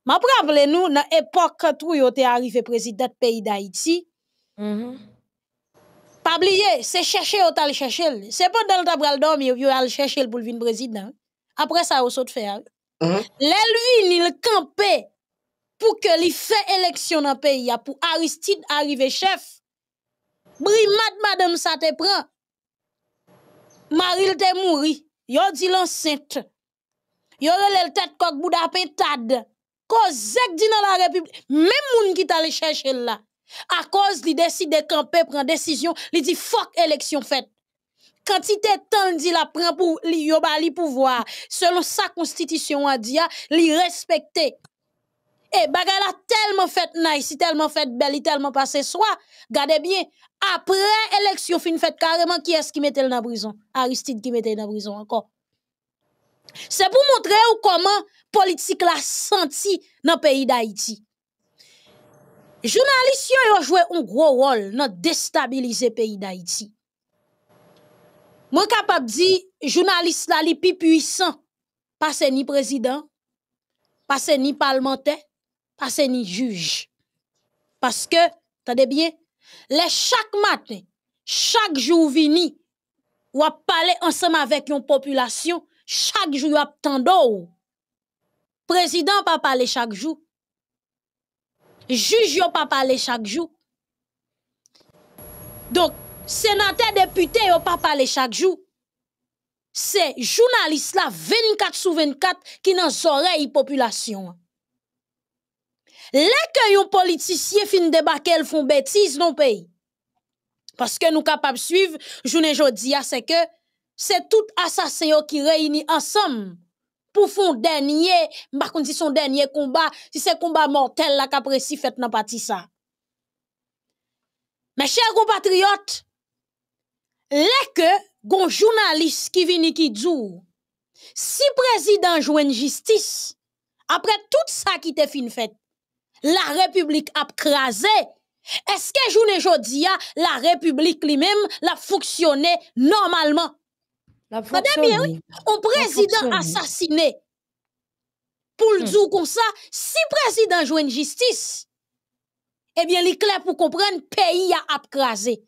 Ma nous, dans l'époque Trouillot est arrivé président pays d'Haïti. Mm-hmm. Pas oublié, c'est chercher ou t'as cherché. C'est pas dans le tabral dormi ou t'as cherché pour le président. Après ça, vous saute faire. Mm-hmm. Le lui il campait pour que les fait élection dans le pays, pour Aristide arriver chef. Brimade, madame ça te prend. Maril te mouri. Yo dit l'enceinte. Yo le tête kok bouda pentade. Cause dit dans la République, même moun qui t'allait chercher là. À cause li décide de camper prend décision, li dit fuck élection faite. Quantité temps dit la prend pour li yo pouvoir. Selon sa constitution a dit, respecter. Et eh, bagay a tellement fait nice, tellement fait belle, tellement passé soir. Gardez bien, après élection fin fait carrément, qui est-ce qui mettait dans prison? Aristide qui mettait dans prison encore. C'est pour montrer ou comment politique la senti dans le pays d'Haïti. Journalistes ont joué un gros rôle dans déstabiliser le pays d'Haïti. Moi capable de dire, journaliste la li plus puissant, pas ni président, pas ni parlementaire, passer ni juge. Parce que, t'as bien, les chaque matin, chaque jour vini, ou parler ensemble avec une population, chaque jour a tando. Président pas parler chaque jour. Juge parle pas chaque jour. Donc, sénateur député parle pas chaque jour. C'est journaliste là 24 sur 24 qui dans la eh, population. Les que yon politicien fin des font bêtises dans le pays. Parce que nous capables de suivre, dis aujourd'hui, c'est que c'est tout assassin qui réunit ensemble pour font dernier, par son dernier combat, si c'est combat mortel, la capreci fait n'a pas ça. Mes chers compatriotes, les que journaliste qui vini qui le si président joue justice, après tout ça qui te fin fait, la République a crasé. Est-ce que journée la République lui-même la fonctionné normalement? La Madame oui. un président assassiné. Pour le hmm. dire comme ça, si président joue une justice, eh bien, il est clair pour comprendre, pays a abcrasé.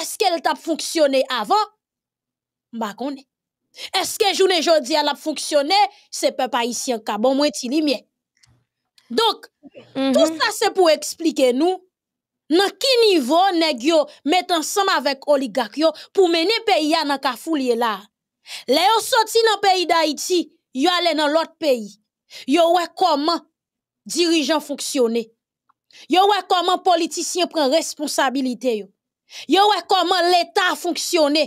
Est-ce qu'elle t'a fonctionné avant? Bah, Est-ce que journée a fonctionné? C'est peuple haïtien Moi, bon moins ti donc, mhm. tout ça c'est pour expliquer nous dans quel niveau nèg yo met ensemble avec oligarque yo pour mener pays à nan kafoulier là. Les yo sorti dans pays d'Haïti, yo aller dans l'autre pays. Yo ouais comment dirigeants fonctionner. Yo ouais comment politiciens prennent responsabilité yo. Yo comment l'état fonctionne.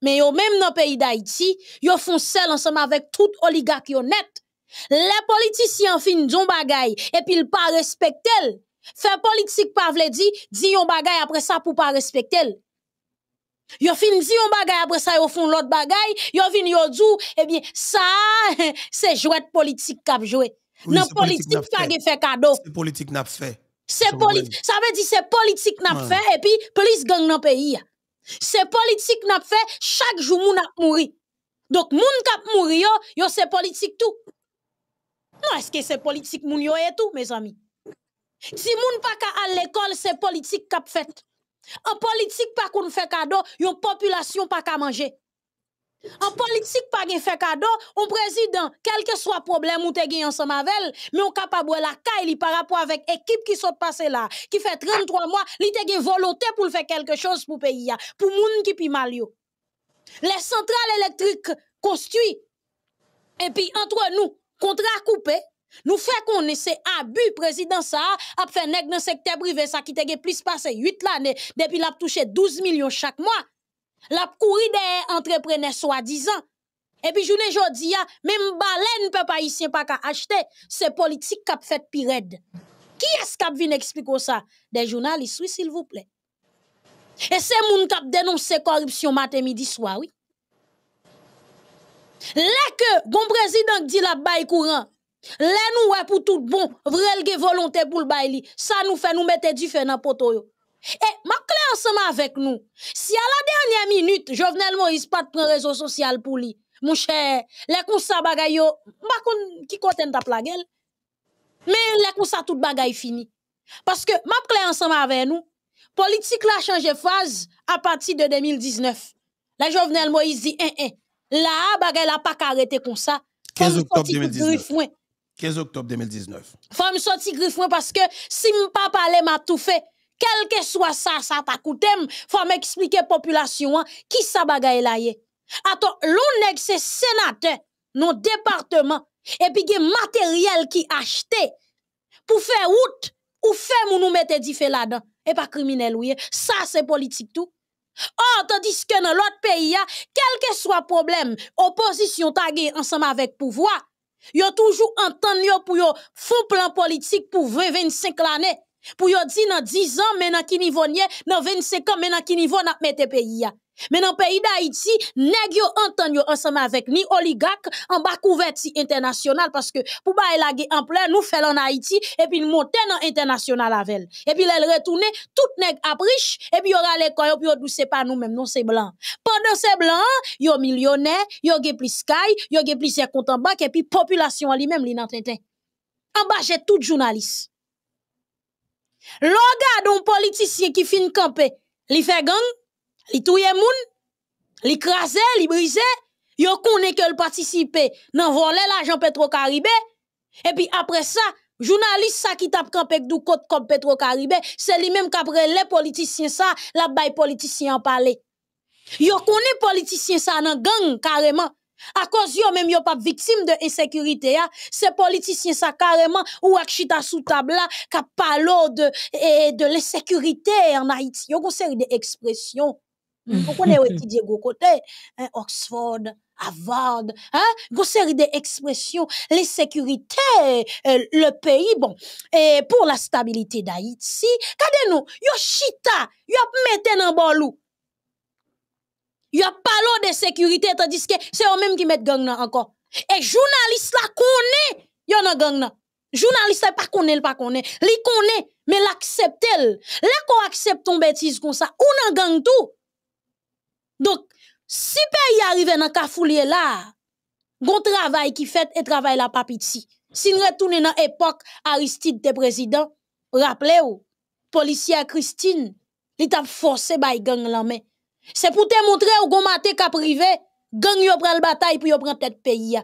Mais yo même dans pays d'Haïti, yo font seul ensemble avec tout oligarque honnête. Les politiciens fin d'on choses et puis ils pas respectel. Fait politique pas vle di, di yon après ça pour pas respectel. Ils fin di choses après ça ils font l'autre chose. Ils finissent yon choses. et eh bien, ça, c'est jouer politique kap joué. Dans non politique ka fait. fait cadeau. C'est politique n'a fait. C'est politique, ça veut dire c'est politique n'a ouais. fait, et puis plus gang nan pays. C'est politique n'a fait, chaque jour moun ap mouri. Donc, moun kap mouri yo, c'est politique tout. Non, est-ce que c'est politique et tout, mes amis? Si moun pas ka à l'école, c'est politique kap fait. En politique, pas qu'on fait cadeau, une population pas ka manger. En politique, pas qu'on fait cadeau, un président, quel que soit problème ou te gen ensemble avec mais on capable la caille par rapport avec l'équipe qui sont passé là, qui fait 33 mois, il te volonté pour faire quelque chose pour pays pour moun qui pi mal Les centrales électriques construites, et puis entre nous, contrat coupé, nous fait qu'on c'est abus président ça a fait nèg secteur privé ça qui te plus passé 8 l'année depuis l'a touché 12 millions chaque mois. L'a couru des entrepreneurs soi-disant. Et puis journée jodi a ah, même baleine ne peut pas qu'à acheter, c'est politique ont fait pire Qui est-ce qui vient expliquer ça Des journalistes oui s'il vous plaît. Et c'est monde qui la corruption matin midi soir oui que que bon président dit la bay courant, là nous ouais pour tout bon, vrai volonté volonté pou le ça li, sa nous nous nou mette feu dans nan poto yo. Et ma nous. avec nous, si à la dernière minute, Jovenel Moïse pas pren rezo social pour lui, mon cher, là kon sa bagay yo, ma ki qui content tap la gel, Mais lè kon ça tout bagay fini. Parce que ma lè ensemble avec nous, politique la politique phase à partir de 2019. La Jovenel Moïse dit « un un. La bagay la pas arrêté comme ça. 15 octobre 2019. 15 octobre 2019. Femme sorti griffouin parce que si m'pa parler m'a tout fait. Quel que soit ça, ça pas coûté Faut m'expliquer population hein, qui sa là y ye. Attends, l'on nèg c'est sénateur, non département, et puis gen matériel qui acheté pour faire route ou faire mon nous mette di fait là-dedans. Et pas criminel oui. Ça c'est politique tout. Or, oh, tandis que dans l'autre pays, quel que soit problème, opposition taguée ensemble avec pouvoir, yo toujours entendu pour yo un plan politique pour 25 l'année, pour yo dire dans 10 ans, maintenant dans qui niveau dans 25 ans, vous avez qui niveau n'a mette pays. Mais dans le pays d'Haïti, nèg yo entend yo ensemble avec les oligarque en bas de couverture internationale parce que pour ne pas en plein nous faisons en Haïti et puis montons dans international avec Et puis elle retourner tout nèg a riche et puis aura les corps puis nous c'est pas nous même non c'est blanc. Pendant ces blancs, yo millionnaire, yo des plus sky, yo gué plus compte en banque et puis population elle même li nan En bas tout journaliste. L'on garde un politicien qui fin camper, li fait gang Li touye moun, li krasè, li brise, yo konen ke le participé nan volé l'argent petro Et puis après ça, journaliste sa ki tap kampek dou kote comme petro c'est c'est li même kapre les politiciens ça la bay en parler. Yo politiciens, ça, sa nan gang carrément. A cause yo même yo pas victime de insécurité ya, ces politiciens ça carrément ou chita sous table qui parlent de e, de l'insécurité en Haïti. Yo une série d'expressions on connaît étudier gros côté, hein, Oxford, Harvard, hein, une série d'expressions, les sécurités, euh, le pays, bon, et pour la stabilité d'Haïti, regardez nous, yo chita, yo mette nan bolou. Yo parlé de sécurité tandis que c'est eux-mêmes qui mettent gang encore. Et journaliste la connaît, yo nan gang nan. Journaliste pas connaît, pas connaît, li connaît, mais l'accepte. Là qu'on accepte ton bêtise comme ça, on nan gang tout. Donc, si pays arrive dans Kafoulie là, bon travail qui fait et travail la ici. Si nous retournons dans l'époque Aristide était président, rappelez-vous, policier Christine, elle t'a forcé by gang la main. C'est pour te montrer au gomate privé, privé, gang yon pral bataille pour yon pral tête pays.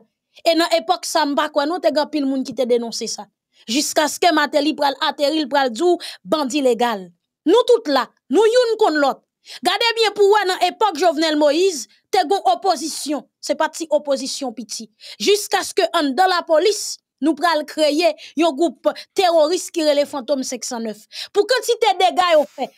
Et dans l'époque Samba, quoi, non, te grand pile moun qui te dénoncé ça. Jusqu'à ce que Mateli pral atterri, pral djou, bandit légal. Nous tous, là, nous yon kon l'autre. Gardez bien pour dans l'époque Jovenel Moïse, te gon opposition, pas si opposition piti. ce que en dans la police, nous pral un groupe terroriste qui est le Fantôme 609. Pour Pou au fait,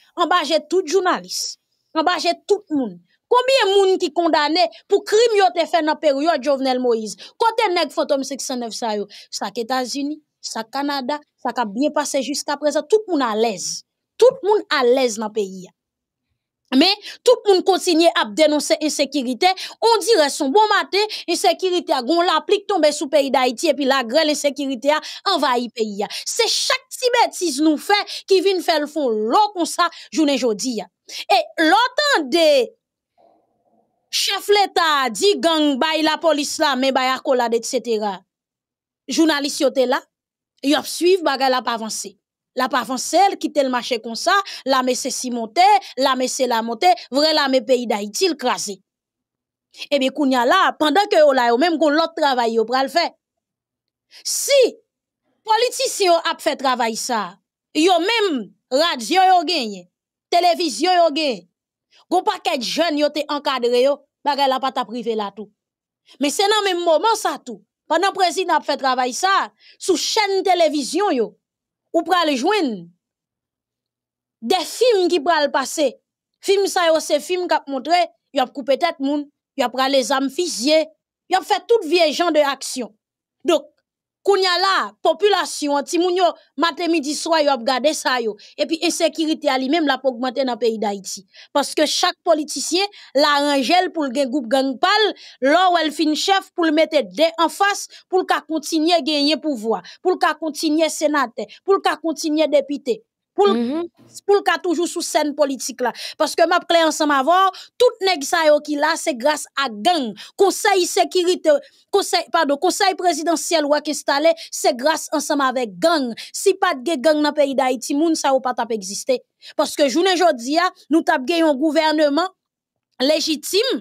tous va journalistes, tout bas j'ai tout monde. Combien de monde qui condamné pour crime yo te fait dans période Jovenel Moïse? Côté nèg fantôme 609 ça yo, ça États-Unis, ça Canada, ça a bien passé jusqu'à présent, tout le monde à l'aise. Tout le monde à l'aise dans le pays. Mais tout le monde continue à dénoncer insécurité. On dirait son bon matin, insécurité a gon l'applique tombe sous pays d'Haïti et puis la grêle insécurité a envahi pays. C'est chaque petite bêtise nous fait qui vient faire le fond l'eau comme ça journée jodi. Et l'autant de chef l'État dit gang bay la police là, mais bay Journalistes etc. Journaliste là, ils suivent bagay la pas avancé. La pa avansel, quitte le mache comme ça, la messe si monte, la messe la monte, vre la me peyi da il y a e là, kounya la, pendant que yo la yo, même kon lot travail yo pral fait. Si, politisyon ap ont travay sa, yo même radio yo genye, télévision, yo genye, kon pa jeune jen yo te encadré, yo, bagay la pata c'est la tout. Mais c'est nan tout. moment sa tout. Pendant président ap fait travail sa, sous chaîne télévision, yo, ou pral joindre des films qui pral passer. Films, ça yo c'est films qui montré, il a coupé tête moun, il a pral les âmes fusillées, y fait toute vieille genre de action. Donc Kounya la, population, ti moun yo, matin, midi, soir, yo gade ça yo. Et puis, insécurité elle même la augmenter dans le pays d'Haïti. Parce que chaque politicien, la pour le gen groupe gang pal, l'or fin chef pour le mettre deux en face, pour le ka à gagner pouvoir, pour le ka continuer sénateur, pour le ka continuer député. Pour, mm cas toujours sous scène politique là. Parce que ma clé ensemble avant, tout nèg sa yo là, c'est grâce à gang. Conseil sécurité, conseil, pardon, conseil présidentiel ou installé, c'est grâce ensemble avec gang. Si pas de gang dans le pays d'Haïti, moun sa ou pas tap exister. Parce que journée jodi nous tap un gouvernement légitime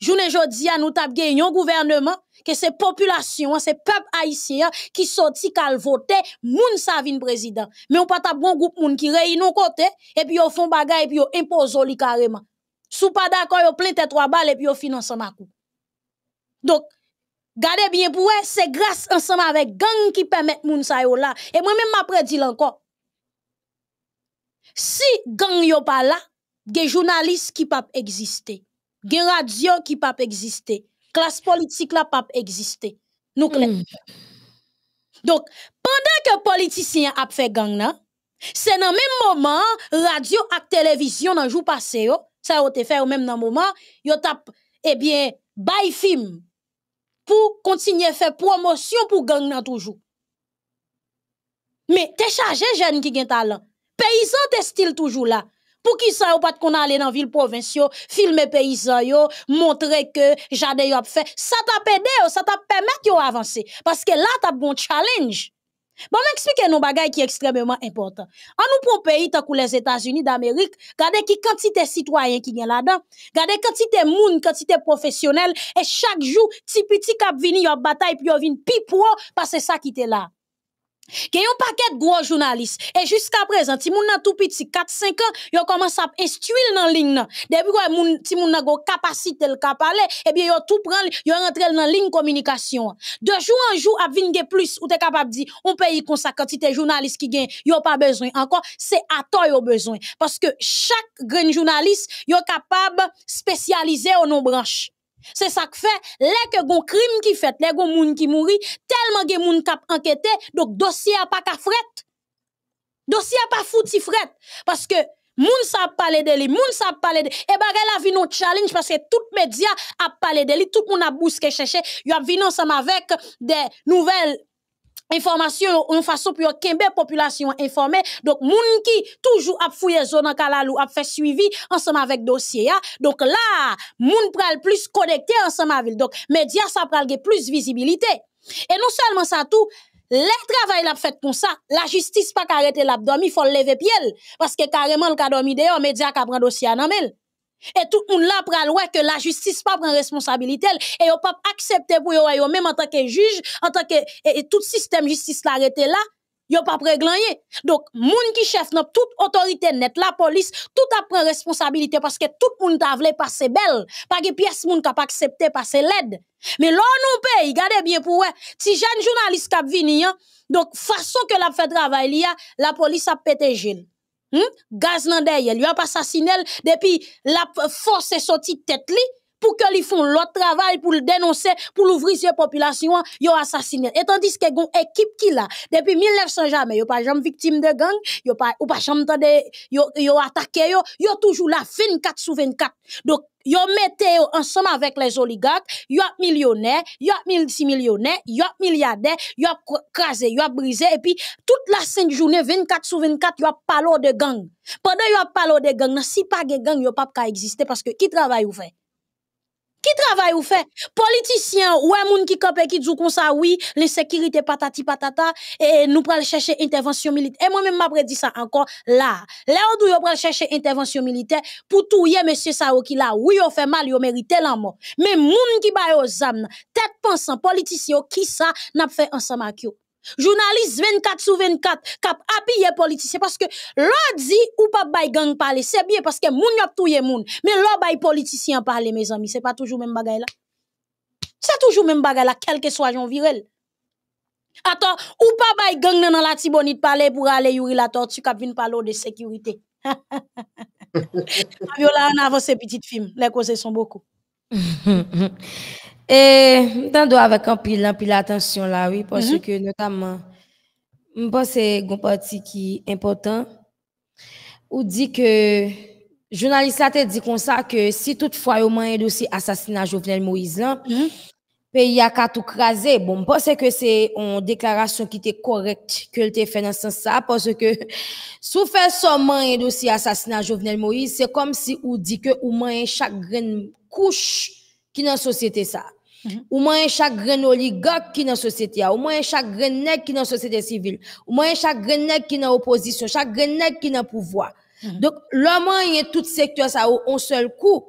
Joune jodi a nous tap gen yon gouvernement, que se population, se peuple haïtien qui sorti kal vote, moun sa vin président. Mais on pas tap bon groupe moun ki nos non kote, et puis au fond bagay, et puis yo impose li carrément. Sou pas d'accord, yo plein tête trois balles, et puis yo finance ma coup. Donc, gardez bien pour eux, c'est grâce ensemble avec gang qui permet moun sa yo là. Et moi même m'apprédis encore. Si gang yo pas là, des journalistes qui peuvent exister une radio qui pas existé, classe politique la pas existé. Nous hmm. Donc, pendant que politicien a fait gang, c'est dans le même moment, radio et télévision, dans jour passé, ça a été fait au même moment, Ils ont fait bien, films film pour continuer à faire promotion pour gang nan toujours. Mais t'es chargé, jeune qui gen talent. Paysan t'es style toujours là. Pour qui ça, ou pas qu'on aller dans ville provinciale, filmer paysan yo, montrer que jade yo fait. Ça t'a aidé, ça t'a permis yo avancer. Parce que là, t'as bon challenge. Bon, m'expliquez nos bagailles qui est extrêmement important. En nous pour pays tant que les États-Unis d'Amérique, regardez qui quantité citoyen qui vient là-dedans, regardez quantité moun, quantité professionnel et chaque jour petit petit cap vini la bataille puis yon vinn pi pro parce que ça qui était là a un paquet gros journalistes et jusqu'à présent si vous avez tout petit 4 5 ans yo commencé à dans la ligne Depuis que vous avez la capacité le parler et eh bien dans tout ligne de ligne communication. De jour en jour a vin plus ou te capable dire on paye comme ça quantité journalistes qui vous. yo pas besoin encore c'est à toi avez besoin parce que chaque grand journaliste est capable spécialiser au nos branches c'est ça que fait, les que gon crime qui fait, les gens qui mourent, tellement gens qui ont enquêté, donc dossier a pas ka le Dossier a pas fouti fret. Parce que, les gens parlent de li, moun sa parler de Et bah, la vie un challenge, parce que tous média a parlé de lui, tout monde a bousqué il yon a vu ensemble avec des nouvelles information une façon pour une population informée donc moun qui toujours a fouillé zone kalalou a fait suivi ensemble avec dossier hein. donc là moun pral plus connecté ensemble avec donc médias ça pral plus visibilité et non seulement ça tout les travail l'a fait pour ça la justice pas qu'arrêter l'abdomen, il faut lever pied parce que carrément le cas dormi dehors média ka prend dossier à mail et tout le monde là pral ouais que la justice pas prend responsabilité et yo pas accepté pour yo, yo même en tant que juge, en tant que et, tout système justice là arrêté là, yo pas réglé Donc moun qui chef nan toute autorité net, la police, tout a prend responsabilité parce que tout le monde t'a voulu passer belle, pas que pièce moun ka pas accepter passer l'aide. Mais là nous pays, gardez bien pour ouais, si jeune journaliste qui vini hein, donc façon que l'a fait travail la police a pété Gilles. Hmm? Gaz nan pas assassiné depuis la force soti tête li pour que li font l'autre travail pour le dénoncer pour l'ouvrir sur population populations yo assassiné Et tandis que gon équipe qui là, depuis 1900 jamais, a pas jamais victime de gang, yo pas pas de tande, yo, yo il yo, yo toujours la 24 sur 24. donc yo mettez ensemble avec les oligarques, yo millionnaire, yo multimillionnaires, yo milliardaires, yo crasé, yo brisé et puis toute la semaine, journée 24 sur 24 yo parlé de gang. Pendant yo parlé de gang, si pas de gang yo pas ka exister parce que qui travaille ou fait qui travaille ou fait Politicien, ou un monde qui campe qui dit comme ça, oui, l'insécurité patati patata, et nous prenons chercher intervention militaire. Et moi-même, ma dit ça encore là. Là où nous prenons chercher intervention militaire, pour tout y monsieur ou qui là, oui, on fait mal, on mérite mort. Mais monde qui baille aux âmes, tête pensant, politicien, qui ça, n'a fait ensemble avec Journaliste 24 sur 24 kap habillé politicien parce que l'on dit ou pas bay gang parler c'est bien parce que moun yop touye moun mais l'on bay politicien parler mes amis c'est pas toujours même bagay là c'est toujours même bagay là quel que soit Jean Virel Attends ou pas bay gang nan, la tibonite parler pour aller yuri la tortue kap vin parler de sécurité Fabiola en avance petites films les causes sont beaucoup Et je avec un pile, pile attention là, oui, parce mhm. que notamment, je pense que partie qui important Ou dit que journaliste journaliste a dit comme ça que si toutefois il y a un dossier assassinat Jovenel Moïse, là, mhm. pays a qu'à tout craser. Bon, je pense que c'est une déclaration qui était correcte que le fait dans ce sens ça, parce que si vous faites seulement un dossier assassinat Jovenel Moïse, c'est comme si ou dit que ou moins chaque graine couche qui dans société ça. Mhm. Ou moins chaque grain oligarque qui est dans société, ou moins chaque grain nègre qui est dans société civile, ou moins chaque grain nègre qui est dans l'opposition, chaque grain nègre qui est dans pouvoir. Donc -hmm. Donc, l'homme est tout secteur ça au un seul coup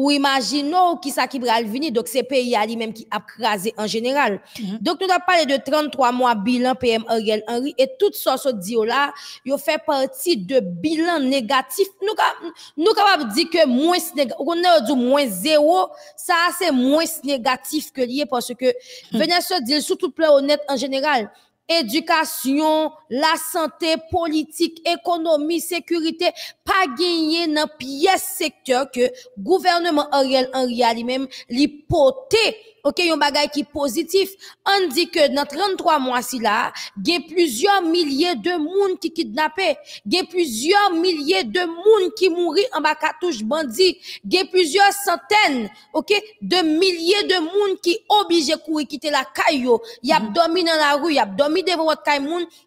ou imaginons qui ça qui va Donc, c'est pays à lui-même qui a crasé en général. Mhm. Donc, nous avons parlé de 33 mois bilan PM Ariel Henry et toute sorte de dio là, il fait partie de bilan négatif. Nous, nous de dire que moins, on a moins zéro, ça c'est moins négatif que lié parce que, mhm. venez se dire, surtout plein honnête en général, éducation, la santé, politique, économie, sécurité, pas gagné dans pièce secteur que gouvernement Ariel Henry lui-même l'hypothèque OK, yon bagay qui positif. On dit que dans 33 mois si là, gen plusieurs milliers de moun qui kidnappé, gen plusieurs milliers de moun qui mourir en bas touche bandit, plusieurs centaines, OK, de milliers de moun qui obligé courir quitter la caillou. Y a mm-hmm. dormi dans la rue, y a dormi devant votre caille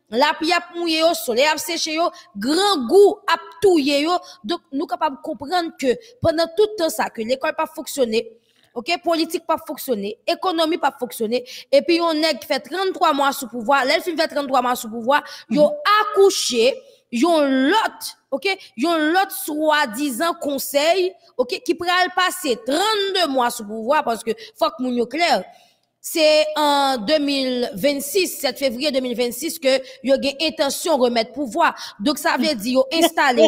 la pluie a mouillé yo, soleil a séché yo, grand goût a tout yo. Donc nous capable comprendre que pendant tout temps ça que l'école pas fonctionné, OK, politique pas fonctionner, économie pas fonctionner et puis on nèg fait 33 mois sous pouvoir, l'elfe fait 33 mois sous pouvoir, a mm-hmm. accouché, yo l'autre, OK, yo l'autre soi-disant conseil, OK, qui pral passer 32 mois sous pouvoir parce que faut que moun yo clair c'est en 2026, 7 février 2026, que yo gen intention remettre pouvoir. Donc, ça veut dire yo installé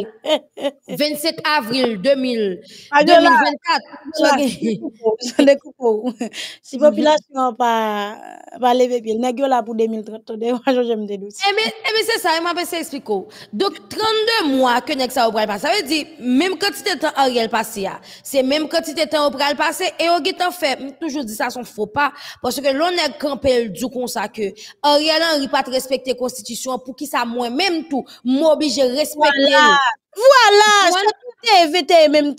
27 avril 2000, ah, 2024. Si mhm. population pas, pas lever bien. nèg yo là pour 2030, j'aime me dédouce. Eh, eh mais, c'est ça, m'a c'est expliquer. Donc, 32 mois que nèg ça au pas. Ça veut dire, même quand tu de en réel passé, c'est même quand tu temps en réel passé, et yo gen fait, toujours dit ça, son faux pas, parce que l'on est campé du consacre que Ariel Henry pas respecter la constitution pour qui ça moi-même tout m'oblige respecter. Voilà. Voilà, la tout est même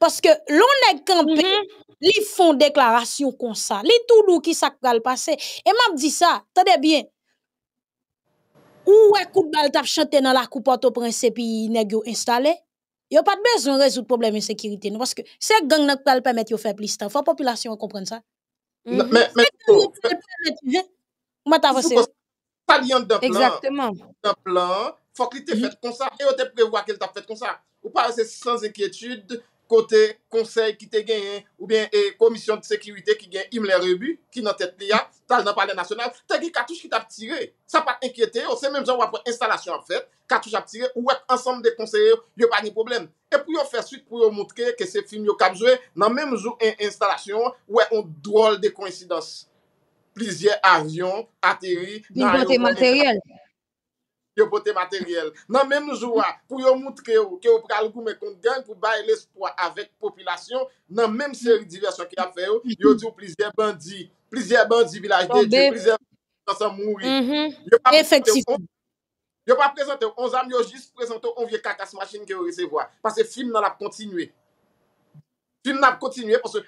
parce que l'on est campé mm-hmm. ils font déclaration comme ça. Les tout doux qui ça va passer. Et m'a dit ça, tenez bien. où est ce que balle chanté dans la coupe au prince puis nèg yo installé. Yo pas de besoin résoudre problème de sécurité. parce que c'est gang n'a pas permettre de faire plus temps. Faut population comprendre ça. mwen mm-hmm. non, oh, mm-hmm. ta vwese pa li yon dan plan fok li te fet kon sa e yo te prewa ke l ta fet kon sa ou pa se san zekietude Kote konsey ki te genyen ou bien e, komisyon de sekirite ki gen Yimler Rebu ki nan tet li ya, tal nan pale nasyonal, te gen kartouche ki te ap tire. Sa pa enkyete, ou se menm zon wapon instalasyon an fèt, kartouche ap tire ou wèk ansamble de konseyer, yo pa ni probleme. E pou yo fè suite pou yo moutke ke se film yo kabzwe nan menm zon en instalasyon, wèk ou drôle de kouinsidans. Plizye avyon, ateri, nipote materyel. yo pote materyel. Nan men nou zwa, pou yo moutre yo, ki yo pral goume kon gany pou baye l'espoi avèk populasyon, nan men seri diversyon ki ap fè yo, yo di yo plizye bandi, plizye bandi vilajde, plizye bandi san mouni. Efektif. Mhm. Yo pa prezante yo, on zami yo jis prezante yo, on vie kakas machin ki yo resevoa. Pase film nan ap kontinue. Film nan ap kontinue, pase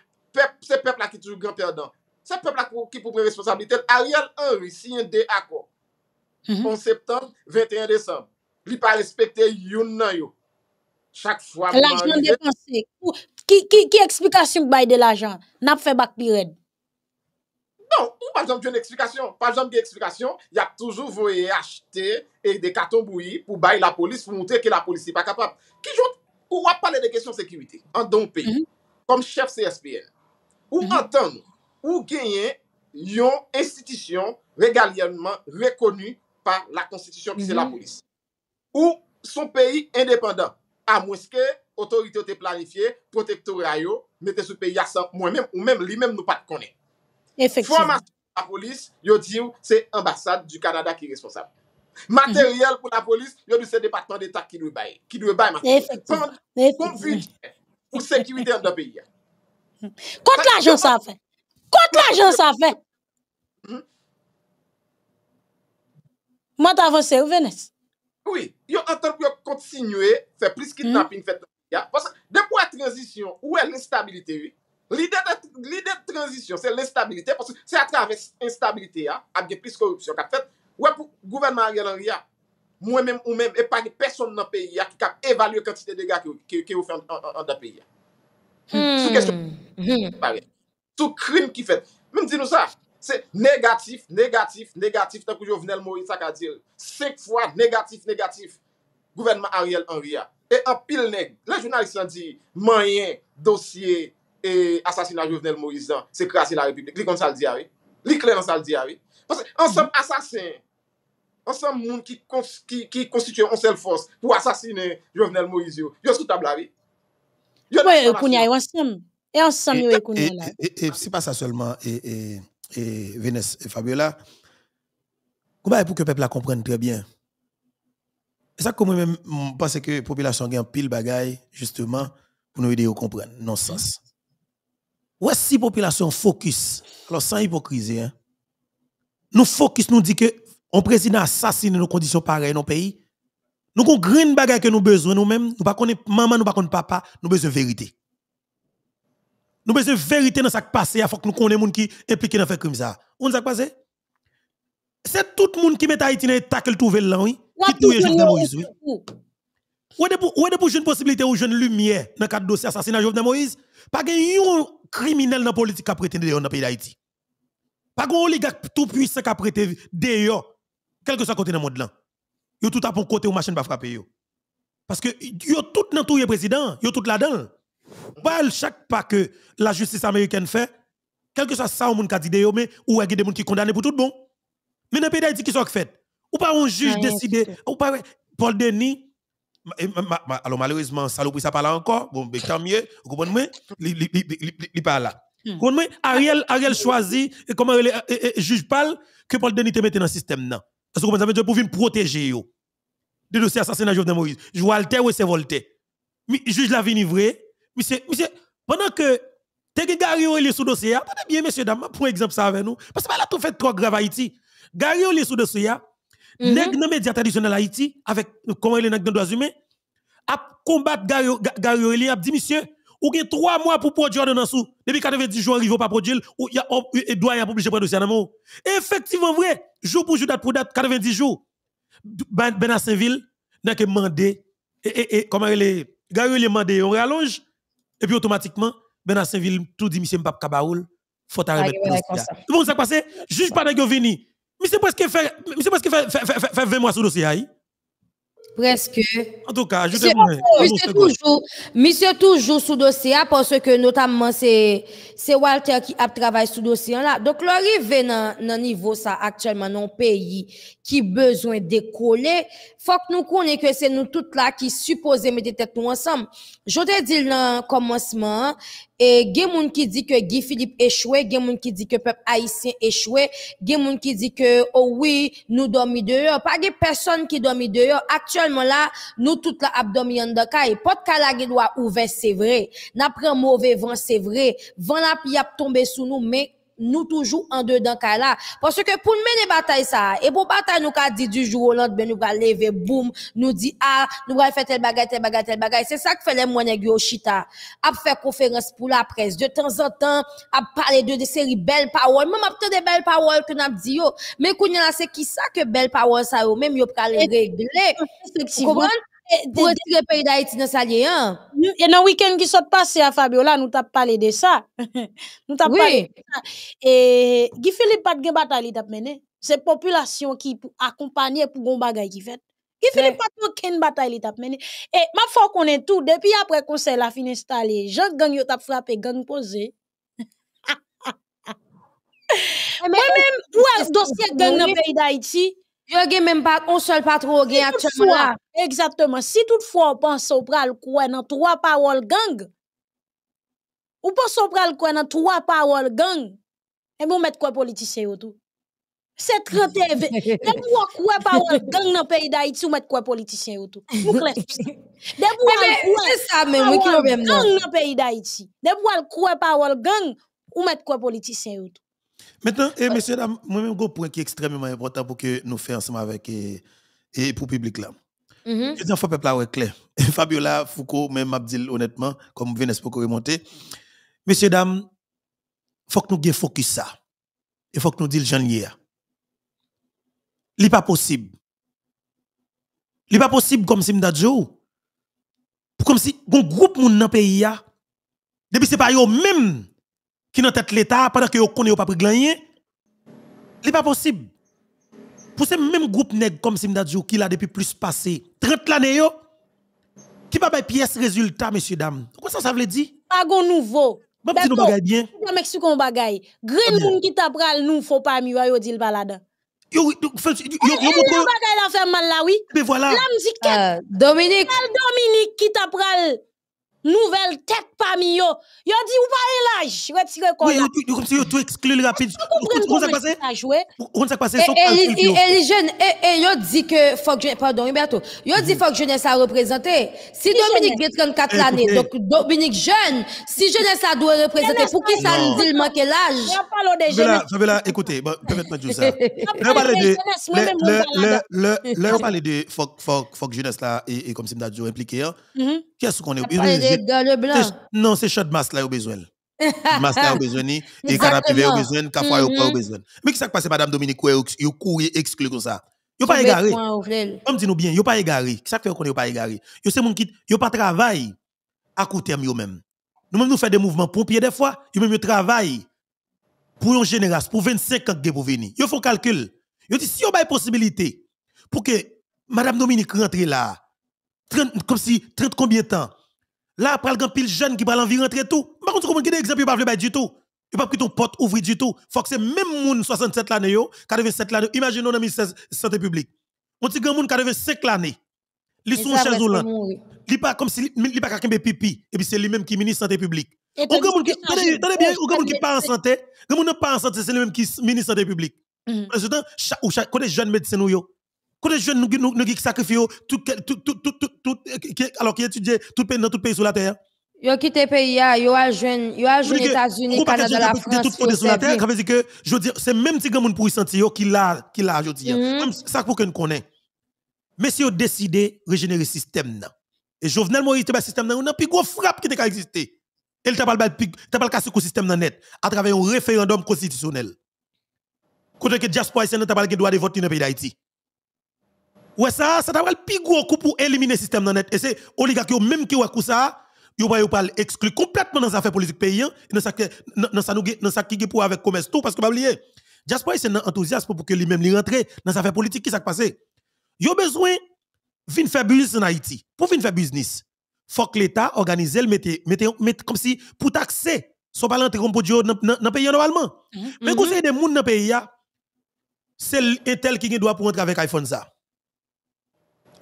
pep la ki toujou grand perdant. Se pep la ki pou mwen responsabilite, a real anri, si yon de akor. 11 mm-hmm. septembre, 21 décembre. Vi pa respecter yon nan yo. Chak fwa man. La joun de fonsi. Ki eksplikasyon bay de la joun? Nap fe bak piren? Non, ou pa joun diyon eksplikasyon. Pa joun diyon eksplikasyon, yap toujou vouye achete e de katon bouye pou bay la polis pou mouten ke la polis si pa kapap. Ki joun pou wap pale de kesyon sekivite an don peyi, kom mm-hmm. chef CSPN. Ou mm-hmm. enten nou, ou genyen yon institisyon regalienman, rekonu, la konstitisyon ki se la mhm. polis ou sou peyi independant a mweske, otorite yo te planifiye protektor yo, mette sou peyi a sa mwen men, ou men li men nou pat kone efektyon la polis yo diyo se ambasade du kanada ki responsable materyel pou la polis yo diyo se departement d'etat ki dwe bay, ki dwe bay pou vijye, pou sekwite an do peyi kont la jonsan fe kont la jonsan fe mwen Mwen ta avanse ou venes? Oui, yo entan pou yo kontsinywe Fè pris ki tapin fèt la De pou a tranzisyon, ou e l'instabilite L'idee de tranzisyon Se l'instabilite, se a travè Instabilite ya, apge pris korupsyon Fèt, ou e pou gouvenman a gelan ya Mwen mèm ou mèm e pari Person nan peyi ya ki kap evalye Kantite dega ki ou fè an da peyi ya Sou kèsyon Sou krim ki fèt Mèm di nou saj C'est négatif, négatif, négatif. Tant que Jovenel Moïse, ça dit. Cinq fois négatif, négatif. Gouvernement Ariel Henry. Et en pile nègre. Les journalistes ont dit, moyen, dossier et assassinat Jovenel Moïse, hein, c'est crasser la République. comme ça le dit, ah oui. le dit, ah oui. Parce que ensemble assassin, ensemble monde qui, qui, qui constitue une seule force pour assassiner Jovenel Moïse, Ils sont sous table, ah oui. Yo, ensemble. Et ensemble, et, c'est pas ça seulement. et et Vénès et Fabiola, comment pour que le peuple la comprenne très bien C'est ça que moi-même, je pense que la population a un pile bagaille, justement, pour nous aider à comprendre, non sens. Ouais, si la population focus, alors sans hypocrisie, hein, nous focus, nous dit que on président assassine nos conditions pareilles dans le pays. Nous avons une grande bagaille que nous besoin nous-mêmes. Nous ne connaissons pas maman, nous ne connaissons pas papa. Nous avons besoin de vérité. Nous besoin une vérité dans ce qui passé, il faut que nous connaissions les gens qui impliqués dans ce crime ça. On s'est passé C'est tout le monde qui met Haïti dans l'état qu'il trouve là, oui. Qui trouve le Jovenel Moïse, oui. où est pour une possibilité ou une lumière dans le cadre de dossier assassinat Jovenel Moïse Pas un criminel dans la politique qui a prêté dans le pays d'Haïti. Pas de oligarque tout puissant qui a prêté d'ailleurs, quel que soit côté dans le monde là. Yo tout à pour côté ou machine pas frapper Parce que yo tout dans tout le président, yo tout là-dedans. Bal, chaque pas que la justice américaine fait, quel que soit ça, on a dit, mais ou il y a des gens qui condamné pour tout bon. Mais dans le pays qui sont fait, ou pas un juge décidé, ou pas Paul Denis, eh, alors malheureusement, Salopri, ça parle encore, bon, tant mieux, vous comprenez, il parle là. Hmm. Vous comprenez, Ariel, Ariel choisit, comment le euh, euh, euh, juge parle, que Paul Denis te mette dans le système. Non. Parce que vous comprenez, pour venir protéger eux. De dossier assassinat Jovenel Moïse. vois Alter ou c'est Voltaire. Mais juge l'a vie vrai monsieur, monsieur, pendant que Gary sous dossier, ah, bien, pour exemple ça avec nous. Parce que là, tout fait trop grave Haïti. Gary on sous dossier, mm dans les médias traditionnels Haïti, avec comment il est dans les droits humains, A combattre Gary Oli, a dit, monsieur, ou avez trois mois pour produire ordonnance depuis 90 jours pas produire ou il y a oh, pas de publier pour dossier effectivement vrai jour pour jour date pour date 90 jours ben, ben Saint-Ville n'a que mandé et, et, comment il est Gary mandé on rallonge et puis automatiquement, ben Saint-Ville tout dit monsieur Mbappé Kabaoul, faut arrêter ah, tout bon ça passé, juge pas de vini. Monsieur presque fait fait 20 mois sur dossier Presque. En tout cas, ajoutez-moi. Monsieur, toujours, monsieur toujours sous dossier hein, parce que notamment c'est Walter qui a travaillé sous dossier hein, là. Donc l'arrivée dans le niveau ça actuellement dans pays qui besoin décoller, faut que nous connaissions que c'est nous toutes là qui supposons mettre tête ensemble. Je te dis le commencement, et gen moun ki di que Guy Philippe échoué, gen moun ki di que peuple haïtien échoué, gen moun ki di que oh oui, nous dormi dehors, pas des personne qui dormi dehors. Actuellement là, nous toute la de kay. Pas ka la doit ouvert, c'est vrai. N'a un mauvais vent, c'est vrai. Vent la pi a tombé sous nous, mais nous toujours en dedans là parce que pour mener bataille ça et pour bataille nous qu'à, dit du jour au lendemain nous va lever boum nous dit ah nous va faire tel bagaille, tel bagaille, tel bagaille. c'est ça que fait les moines à chita faire conférence pour la presse de temps en temps a parler de, de séries belles paroles même après des belles paroles que n'a dit yo mais qu'on c'est qui ça que belles paroles ça yo même yo pral régler Pou estire peyi da iti nan sa liye an? E nan wikend ki sot pase a Fabiola, nou tap pale de sa. Nou tap pale de sa. E gifili pat gen batay li tap mene. Se populasyon ki akompany e pou gomba gaya ki fet. Gifili pat pou ken batay li tap mene. E ma fò konen tou, depi apre konsè la fin installe, jòt gang yo tap frape gang pose. Ou an dosye gang nan peyi da iti, Yo suis même pas un seul patron si actuellement Exactement. Si toutefois on pense au pral quoi dans trois paroles gang. Ou pense au pral quoi dans trois paroles gang. Et bon met quoi politicien tout. C'est 30 TV. De vous quoi paroles gang dans le pays d'Haïti ou met quoi politicien tout. Vous quoi vous c'est ça même qui Gang dans pays d'Haïti. De vous quoi parole gang ou met quoi politicien tout. Maintenant, et eh, euh, messieurs, dames, moi-même, un point qui est extrêmement important pour que nous fassions ensemble avec et, eh, eh, pour le public là. -hmm. Je dis, peuple là, clair. Fabiola Foucault, même Abdil, honnêtement, comme Vénès pour remonter. Messieurs, il faut que nous ayons focus ça. Il faut que nous disions jean Ce n'est pas possible. Ce n'est pas possible comme si nous Comme si un groupe monde dans le pays, depuis ce n'est pas eux-mêmes qui dans tête l'État pendant que vous connaissez pas pris ce n'est pas possible. Pour ce même groupe nèg comme Simdadjou qui l'a depuis plus passé 30 yo qui pas pas pièce résultat, messieurs, dames. Comment ça, ça veut dire? Pas de nouveau. Bon, petit nous bagaille ah, bien. Je m'explique un bagaille. Green moun qui t'a pral nous, faut pas mi yo dit le balade. Yo, yo, yo, yo, bagaille la fait mal là, oui. Mais voilà. La musique, euh, Dominique. Dominique qui t'a nouvelle tête parmi dit, ou pas l'âge comme si tout exclu rapide. passé? Et les jeunes, et dit que, faut que, pardon, dit, mhm. faut que jeunesse a représenté. Si Dominique vient 34 eh, l'année, donc Dominique jeune, si jeunesse a doit représenter, pour qui ça nous dit le manque l'âge? Je vais là, écoutez, permettez-moi de ça. de, jeunesse là, et comme si on impliqué, hein. mhm. qu'est-ce qu'on est? le non, c'est chaud de masse là, a besoin. Masse là, a besoin, et canapé vert, au besoin, café, a mm-hmm. besoin. Mais qui ce qui passe, Madame Dominique, vous courez exclu comme ça? Yo pas égaré. Comme dit nous bien, yo pas égaré. Qu'est-ce qui fait qu'on yo pas égaré? Yo c'est mon pas travail à court terme yo même. Nous même nous faisons des mouvements pompiers des fois, yo même yo travail pour une général, pour 25 ans pour venir. Yo faut calcul. Yo dit si a pas possibilité pour que Madame Dominique rentre là, 30, comme si 30 combien de temps? Là, après le pile jeune qui parle envie rentrer tout. Par bah, contre, comment exemple, il pas vle du tout. Il pas pris ton porte ouvre du tout. Faut que c'est même moun 67 l'année yo, 87 l'année. Imaginez on a mis santé publique. On dit grand moun 85 l'année. ils sont chaise ou là. pas comme si li pas kakembe pipi et puis c'est lui même qui ministre santé publique. Ou grand moun qui attendez bien, qui pas en santé, grand moun pas en santé, c'est lui même qui ministre santé publique. Mhm. Parce que chaque jeune médecin yo, quand les jeunes nous nous sacrifions, tout tout tout tout tout euh, alors qui étudie tout pays dans tout pays sur la terre. Yo quitté pays là, yo a jeune, yo a joindre États-Unis, Canada, la France. Tout pays sur la terre, ça veut dire que je veux dire c'est même petit grand monde pour y sentir qui là qui là je dis. Mm-hmm. ça pour que nous connaît. Mais si on de régénérer le système là. Et Jovenel Moïse était système là, on a plus gros frappe qui était existé. il t'a pas le casser le système net à travers un référendum constitutionnel. Côté que diaspora haïtienne t'a pas le droit de voter dans le pays d'Haïti. Ouais, ça, ça t'a le plus gros coup pour éliminer le système dans net. Et c'est oligarque même qui ouais ça, yo pas bah, yo pas exclu complètement dans les affaires politiques paysannes, hein. dans ça dans ça nous dans ça qui pour avec commerce tout parce que pas bah, oublier. Diaspora c'est un enthousiasme pour que lui-même lui rentre dans les affaires politiques qui s'est passé. Yo besoin vinn faire business en Haïti. Pour vinn faire business, faut que l'État organise le mette comme si pour taxer sont pas l'entrée comme produit mm-hmm. dans le pays normalement. Mais quand c'est des gens dans le pays, c'est tel qui doit pour entrer avec iPhone ça.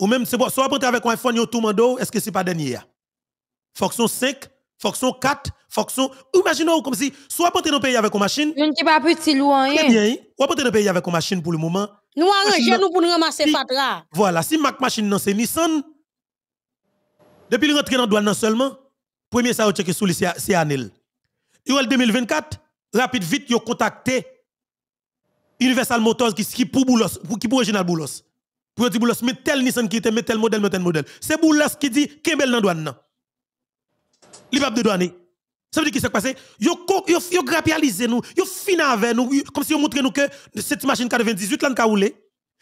Ou même, soit vous apportez avec un iPhone, tout mando, oh, est-ce que c'est pas dernier? Fonction 5, fonction 4, fonction. imaginons comme si, soit vous dans pays avec une machine. Je ne pas petit loin. Très bien, hein? ou dans le pays avec une machine pour le moment. Nous arranger nous pour nous ramasser si, là. Voilà, si Mac machine non c'est Nissan, depuis le rentrée dans le douane seulement, premier ça, vous checkez sous les c'est Anel. en 2024, rapide, vite, vous contacté Universal Motors qui, qui pour Boulos, qui pour Original Boulos. Pour dire Boulos, mais tel Nissan qui était, met tel modèle, mais tel modèle. C'est boulas qui dit, Kembel dans douane. Il va de douane. Ça veut dire qu'il s'est passé. Yo, yo, yo grapialisé nous, yo fin avec nous, comme si ils montrait nous que cette machine 98 l'an kaoulé,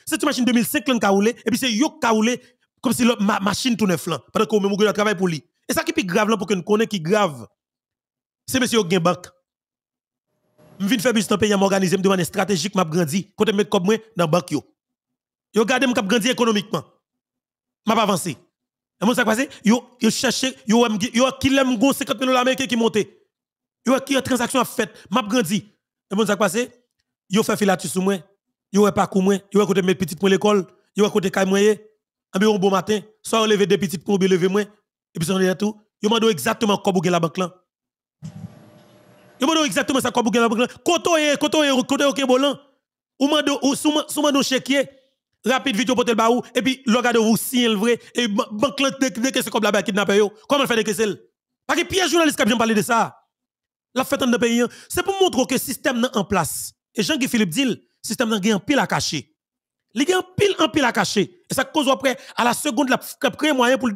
cette machine 2005 l'an kaoulé, et puis c'est yo kaoulé, comme si la ma, machine tout flan, pendant qu'on même travail pour lui. Et ça qui est grave là pour que nous qui qui grave, c'est monsieur Gain Je viens faire business dans pays, je m'organise, je demande stratégique, je grandi, quand je mets comme moi dans la banque. Yo gardé mon cap grandir économiquement. M'a pas avancé. Et mon ça passé, yo yo cherché, yo yo qui l'aime go 50 millions dollars qui monte. Yo qui transaction a fait, m'a grandi. Et mon ça passé, yo fait filature sur moi. Yo pas parcours moi, yo côté mes petites pour l'école, yo côté caille moi. Un bon matin, soit on lever des petites pour lever moi. Et puis on est tout, yo m'a exactement bouger la banque là. Yo m'a exactement ça bouger la banque là. Koto et koto et koto OK bolan. Ou m'a ou souma souma no chéquier rapide vite pour le baou et puis le gars de vous si vrai et banque l'entendre que c'est comme la kidnapper yo comment fait des parce que pierre journalistes qui ont parlé de ça la fête en pays hein. c'est pour montrer que le système est en place et Jean Guy Philippe dit le système pas en pile à cacher il y a pile en pile à cacher et ça cause après à la seconde la créer moyen pour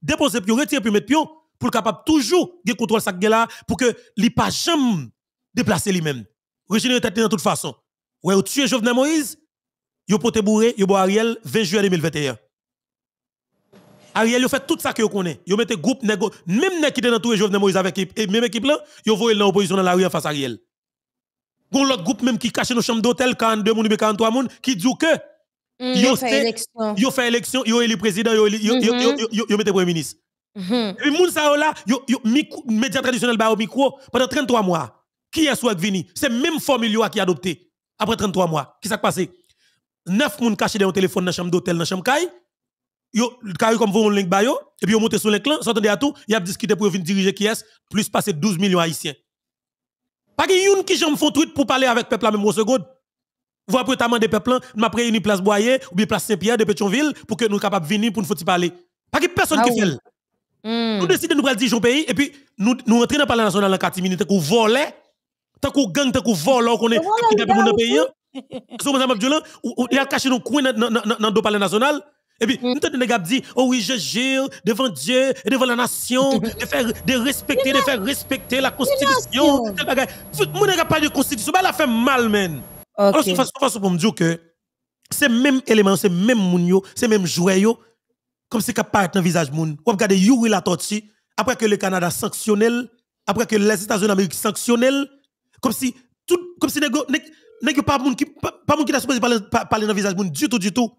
déposer puis retirer puis mettre pion pour capable toujours de contrôler ça là pour que ne pas jamais déplacer lui-même Régine tête de toute façon ouais tuer Jovenel Moïse yo pote bourré, yo bo Ariel 20 juillet 2021. Ariel yo fait tout ça que yo connaît. Yo mette groupe nego, même qui était dans tout Jovenel Moïse avec équipe et même équipe là, yo voye dans opposition dans la rue en face à Ariel. Gon l'autre groupe même qui cache nos chambres d'hôtel 42 moun 43 moun qui dit que mm, yo fait élection, yo fait élection, yo élu président, mm-hmm. yo yo yo premier ministre. Mm-hmm. Et moun sa là, yo yo média traditionnel ba au micro pendant 33 mois. Qui est est venu C'est même formule qui a adopté après 33 mois. Qu'est-ce Qui s'est passé? 9 personnes cachées dans téléphone dans chambre d'hôtel dans chambre caille yo carré comme vous link ba et puis vous, monte sur link là s'entendez à tout y discuté pour venir diriger qui est plus passer 12 millions haïtiens pas que gens qui font tweet pour parler avec peuple à même seconde vous après t'as des peuples m'a une place Boyer ou bien place Saint-Pierre de Pétionville pour que nous de venir pour nous faire parler pas que personne qui ah fait hmm. nous décidons de nous prendre le pays et puis nous nous dans le palais national en 4 minutes Nous qu'on volait t'as qu'on gang tant qu'on vole qu'on est dans le pays sous y il a caché nos coins dans le palais national. Et puis, mm. nous avons des gars dit, oh oui, je gère devant Dieu et devant la nation, mm. de faire de respecter, de faire respecter la constitution. Tout le Mon gars pas de constitution, bah, a fait mal, man. Alors, c'est façon pour me dire que c'est même élément, c'est même mounio, c'est même joyeux, comme si capable dans le visage moun. Ou regardez Yuri la tortue, après que le Canada sanctionnel, après que les États-Unis d'Amérique sanctionnel, comme si tout, comme si que pas moun qui pas moun qui t'a supposé parler parler dans visage moun du tout du tout.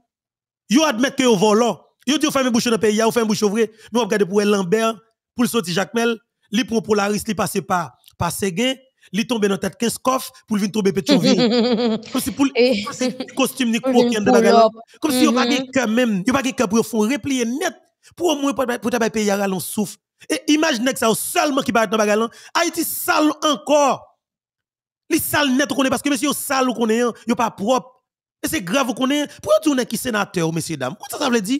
Yo admet que yo volant. Hein. Yo dit ferme bouche dans pays, yo hein, ferme bouche ouvrier. Nous regardez pour Lambert, pour sortir Jacques Mel, li prend Polaris, li passer pas par Seguin, li tombe dans tête 15 coffres pour venir tomber petit. comme si pour costume ni coquin de bagarre. Comme si yo pas quand mm-hmm. même, yo pas quand pour font replier net pour au moins pour ta pays à souffle. Et imagine que ça seulement qui bat dans bagarre. Hein. Haïti sale encore. Les sales net est, parce que monsieur sale connaît, hein. yo pas propre. Et c'est grave est. Pourquoi tu n'es qui sénateur messieurs dames Qu'est-ce que ça veut dire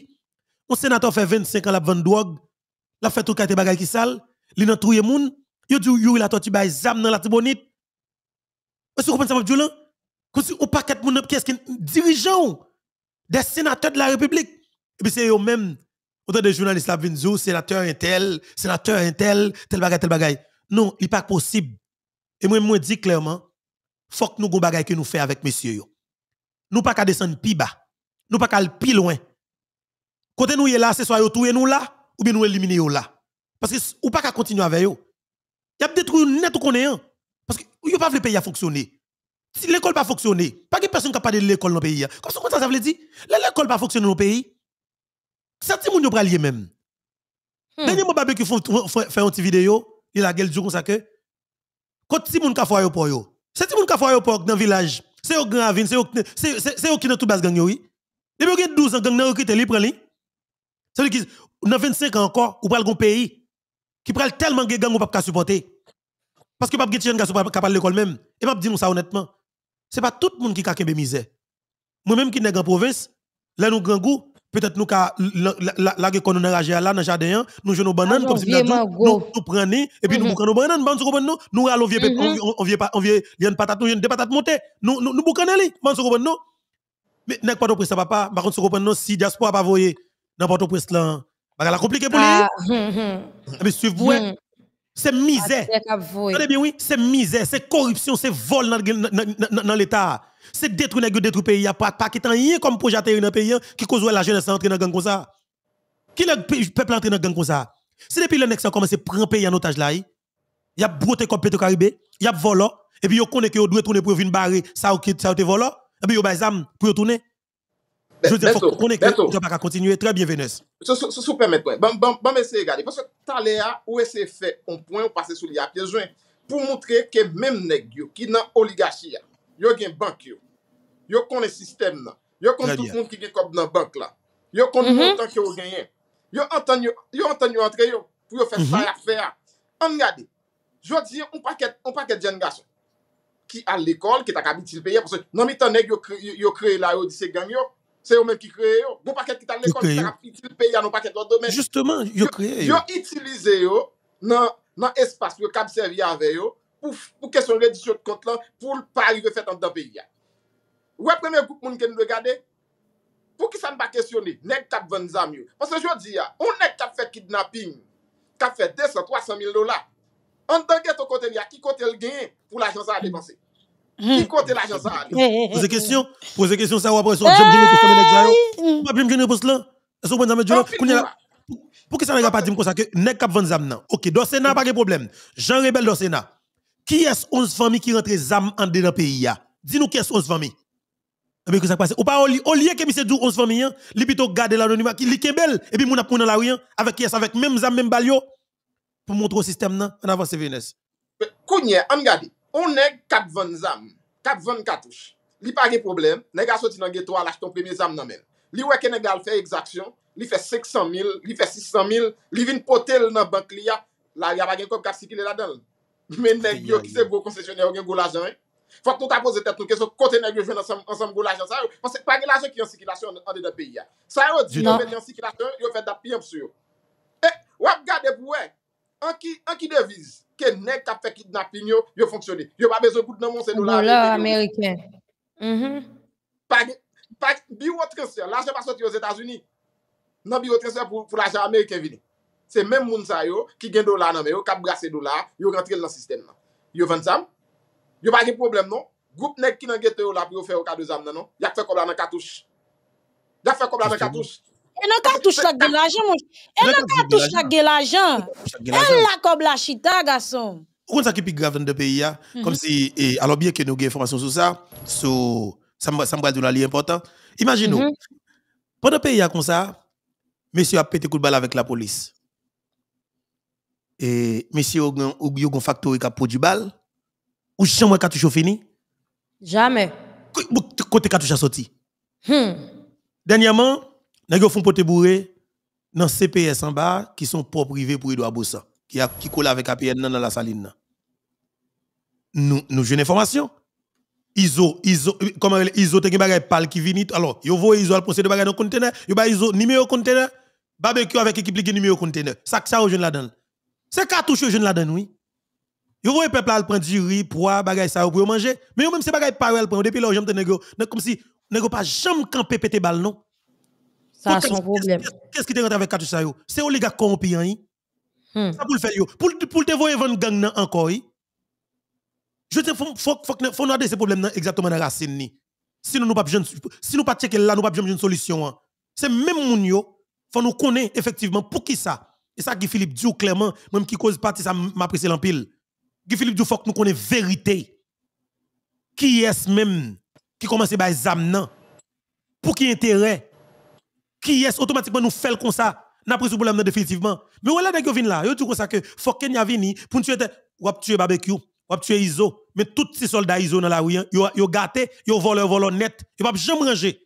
Un sénateur fait 25 ans la vendre drogue, la fait tout carte bagaille qui sale, li nan touye Il a dit yo la torti les zam dans la tibonite. Est-ce que vous comprenez ça violent Comme pas on paquet quest qui est dirigeant des sénateurs de la République. Et puis c'est eux même autant de journalistes la vinzo, oh, sénateur tel, sénateur est tel bagage, tel bagaille. Non, il pas possible et moi, je dis clairement, faut que nous gon bagay que nous fait avec messieurs Nous pas qu'à descendre plus bas. Nous pas qu'à aller plus loin. Côté nous y est là, c'est soit yo nous là ou bien nous éliminer là. Parce que ou pas qu'à continuer avec yo. Y a détruit net ou connaissant. Parce que yo pas le pays à fonctionner. Si l'école pas fonctionner, pas que personne qui pas de l'école dans le pays. Hein. Comme ça, ça, ça veut dire, l'école pas fonctionner dans le pays. Ça, c'est mon yo même. Hmm. Dernièrement, qui fait une petite vidéo, il a gueule du comme ça que quand si moun ka yo pour yo. C'est si moun ka yo pour dans village. C'est au grand vin, c'est c'est c'est au ki dans tout bas gang oui. Depuis gen 12 ans gang nan recruté li pran li. Ça qui, dire dans 25 ans encore ou pral gon pays qui pral tellement de gang ou pas supporter. Parce que pas de jeune ka capable l'école même. Et m'a dit nous ça honnêtement. C'est pas tout le monde qui a kembe misère. Moi même qui nèg en province, là nous gangou peut-être nous ka la que là dans jardin hein. nous nos ah, bananes comme si nous nous prenons et puis nous mm-hmm. nos bananes nous allons mm-hmm. on pas on vient il y a patate des patates montées nous nous les nous mais n'est pas papa par contre si diaspora pas voyer n'importe quoi. la hein. compliqué pour mais C'est misère. Ah, bien, oui, c'est misère, c'est corruption, c'est vol dans, l'État. C'est détruire le pays. Il n'y a pas, de rien comme projet dans le pays hein, qui cause la jeunesse entrer dans le gang comme ça. Qui le peuple entrer dans le gang comme ça? C'est depuis le Nexa commencé à prendre le pays en otage là. Il hein. y a broté comme Petro Caribé, il y a volé, et puis il connaît que doit tourner pour venir barrer ça qui ça volé, et puis il y a des pour tourner. Je veux dire, faut qu'on est que pas continuer. Très bien, Vénus. Si vous permettez, bon, bon, bon, essayez de regarder. Parce que Taléa, où est-ce fait un point, on passe sous les à pieds pour montrer que même les gens qui sont dans l'oligarchie, ils dans la banque, ils dans le système, ils dans tout le monde qui est comme dans la banque, ils dans le montant mhm. qu'ils ont gagné, ils ont entendu entrer pour faire mhm. ça à faire. Regardez, je veux dire, on paquet, on paquet de jeune garçon qui à l'école, qui est à payer, parce que non, mais ton es, qui ont créé là, ils dit c'est gagnant. Se yon men ki kreye yo, nou bon paket ki talen kon, nou sakap itil peya nou paket lò domen. Justement, yon kreye yo. Yon itilize yo nan espasyon, yon kab seri avè yo, pou kèson redisyon kont lan, pou l'par yon refèt an dan peyi ya. Ouè, premen, moun ken lò gade, pou ki sa mba kèsyon ni, nek kab ven zam yo. Monse yo di ya, ou nek kab fè kidnapping, kab fè 200-300 mil do la, an dangè ton kontel ya, ki kontel gen, pou la chansa a depansè. Qui compte l'argent ça? Posez question, posez question ça ou après ça, je me dis que je me réponse là. Est-ce que vous me dites Pour que ça n'a pas dit comme ça que nèg cap vendre zam nan. OK, dans Sénat pas de problème. Jean Rebel dans Sénat. Qui est 11 familles qui rentre zam en dedans pays Dis-nous qui est 11 familles. Mais que ça passe. Ou pas au lieu que monsieur dit 11 familles, li plutôt garder l'anonymat qui li kebel et puis mon a prendre dans la rue avec qui est avec même zam même balio pour montrer au système nan en avance Venus. Kounye, am garde. Ou neg kapvan zam, kapvan katouche, li pa gen problem, neg a soti nan getou a lache ton premye zam nan men. Li weke neg al fè exaksyon, li fè 600.000, li fè 600.000, li vin pote l nan bank li ya, la ya bagen kop 4 sikile la dan. Men neg yo ki sebo koncesyoner yon gen goul ajan. Fok nou ta pose tet nou keso kote neg yo jwen ansam goul ajan. Sa yo, fok se pa gen ajan ki yon sikilasyon an de de pi ya. Sa yo, di yo ven yon sikilasyon, yo fè da pi yon psuyo. Eh, wap gade pou wek. An ki deviz, ke neg kap fek it na pin yo, yo fonksyoni. Yo ba bezo kout nan monsen do la. Do mhm. la Ameriken. Pak biyo trensè, la jè pa soti yo Zetazuni. Nan biyo trensè pou la jè Ameriken vini. Se men moun sa yo, ki gen do la nan me yo, kap bra se do la, yo rentrel nan sistem nan. Yo vant sam, yo bagi problem non. Goup neg ki nan gete yo la pou yo fe yo ka do zam nan non. Yak fek oblan nan katoush. Yak fek oblan nan katoush. Elle Enoka pas la gueule l'argent, mon pas touche la gueule l'argent. Elle la comme la chita, garçon. Quand ça qui est grave dans le pays, hein? mhm. comme si, eh, alors bien que nous avons des informations sur ça, sur ça me de une lien important. Imaginez-nous, mhm. pendant le pays comme ça, monsieur a pété coup de balle avec la police. Et monsieur a un facteur qui a produit balle, ou jamais qu'a toujours fini? Jamais. Côté qu'a toujours sorti. Hmm. Dernièrement, Nèg font pote bourré dans CPS en bas qui sont propres privés pour Edouard Bossan qui a qui colle avec APN dans la saline Nous nous jeune information. Iso iso comment iso te bagay pal qui vinit. alors yo voye iso al procès de bagay dans conteneur. yo ba iso numéro container barbecue avec équipe ligue numéro container ça ça au jeune la dedans C'est cartouche au jeune la dedans oui. Yo voye peuple al prendre du riz pois bagay ça pour manger mais yo même c'est bagay parel prendre. depuis là j'aime te comme si nèg pas jamais camper pété balle non. Ça a son problème. Qu'est-ce qui te rentre avec Katoussa C'est où les gars corrompus, hein? Hmm. Ça pour le faire Pour pour te voir vendre gang encore, hein? Je te faut faut faut nous ces problèmes exactement dans la racine Si nous pas si nous pas checker là, nous pas une solution. Hein. C'est même mon yo, faut nous connaître effectivement pour qui ça. Et ça Guy Philippe dit clairement, même qui cause partie ça m'apprécie l'empile. Guy Philippe dit faut que nous connaît vérité. Qui est même qui commence par zam nan? Pour qui intérêt? qui est automatiquement nous fait comme ça n'a pris ce problème définitivement mais voilà nèg vin là yo dit comme ça que faut Kenya vini pour tuer tuer barbecue ou tuer iso mais tous ces soldats iso dans la rue ils hein, ont gâté ils volé, voleur voleur net ils ne pas jamais ranger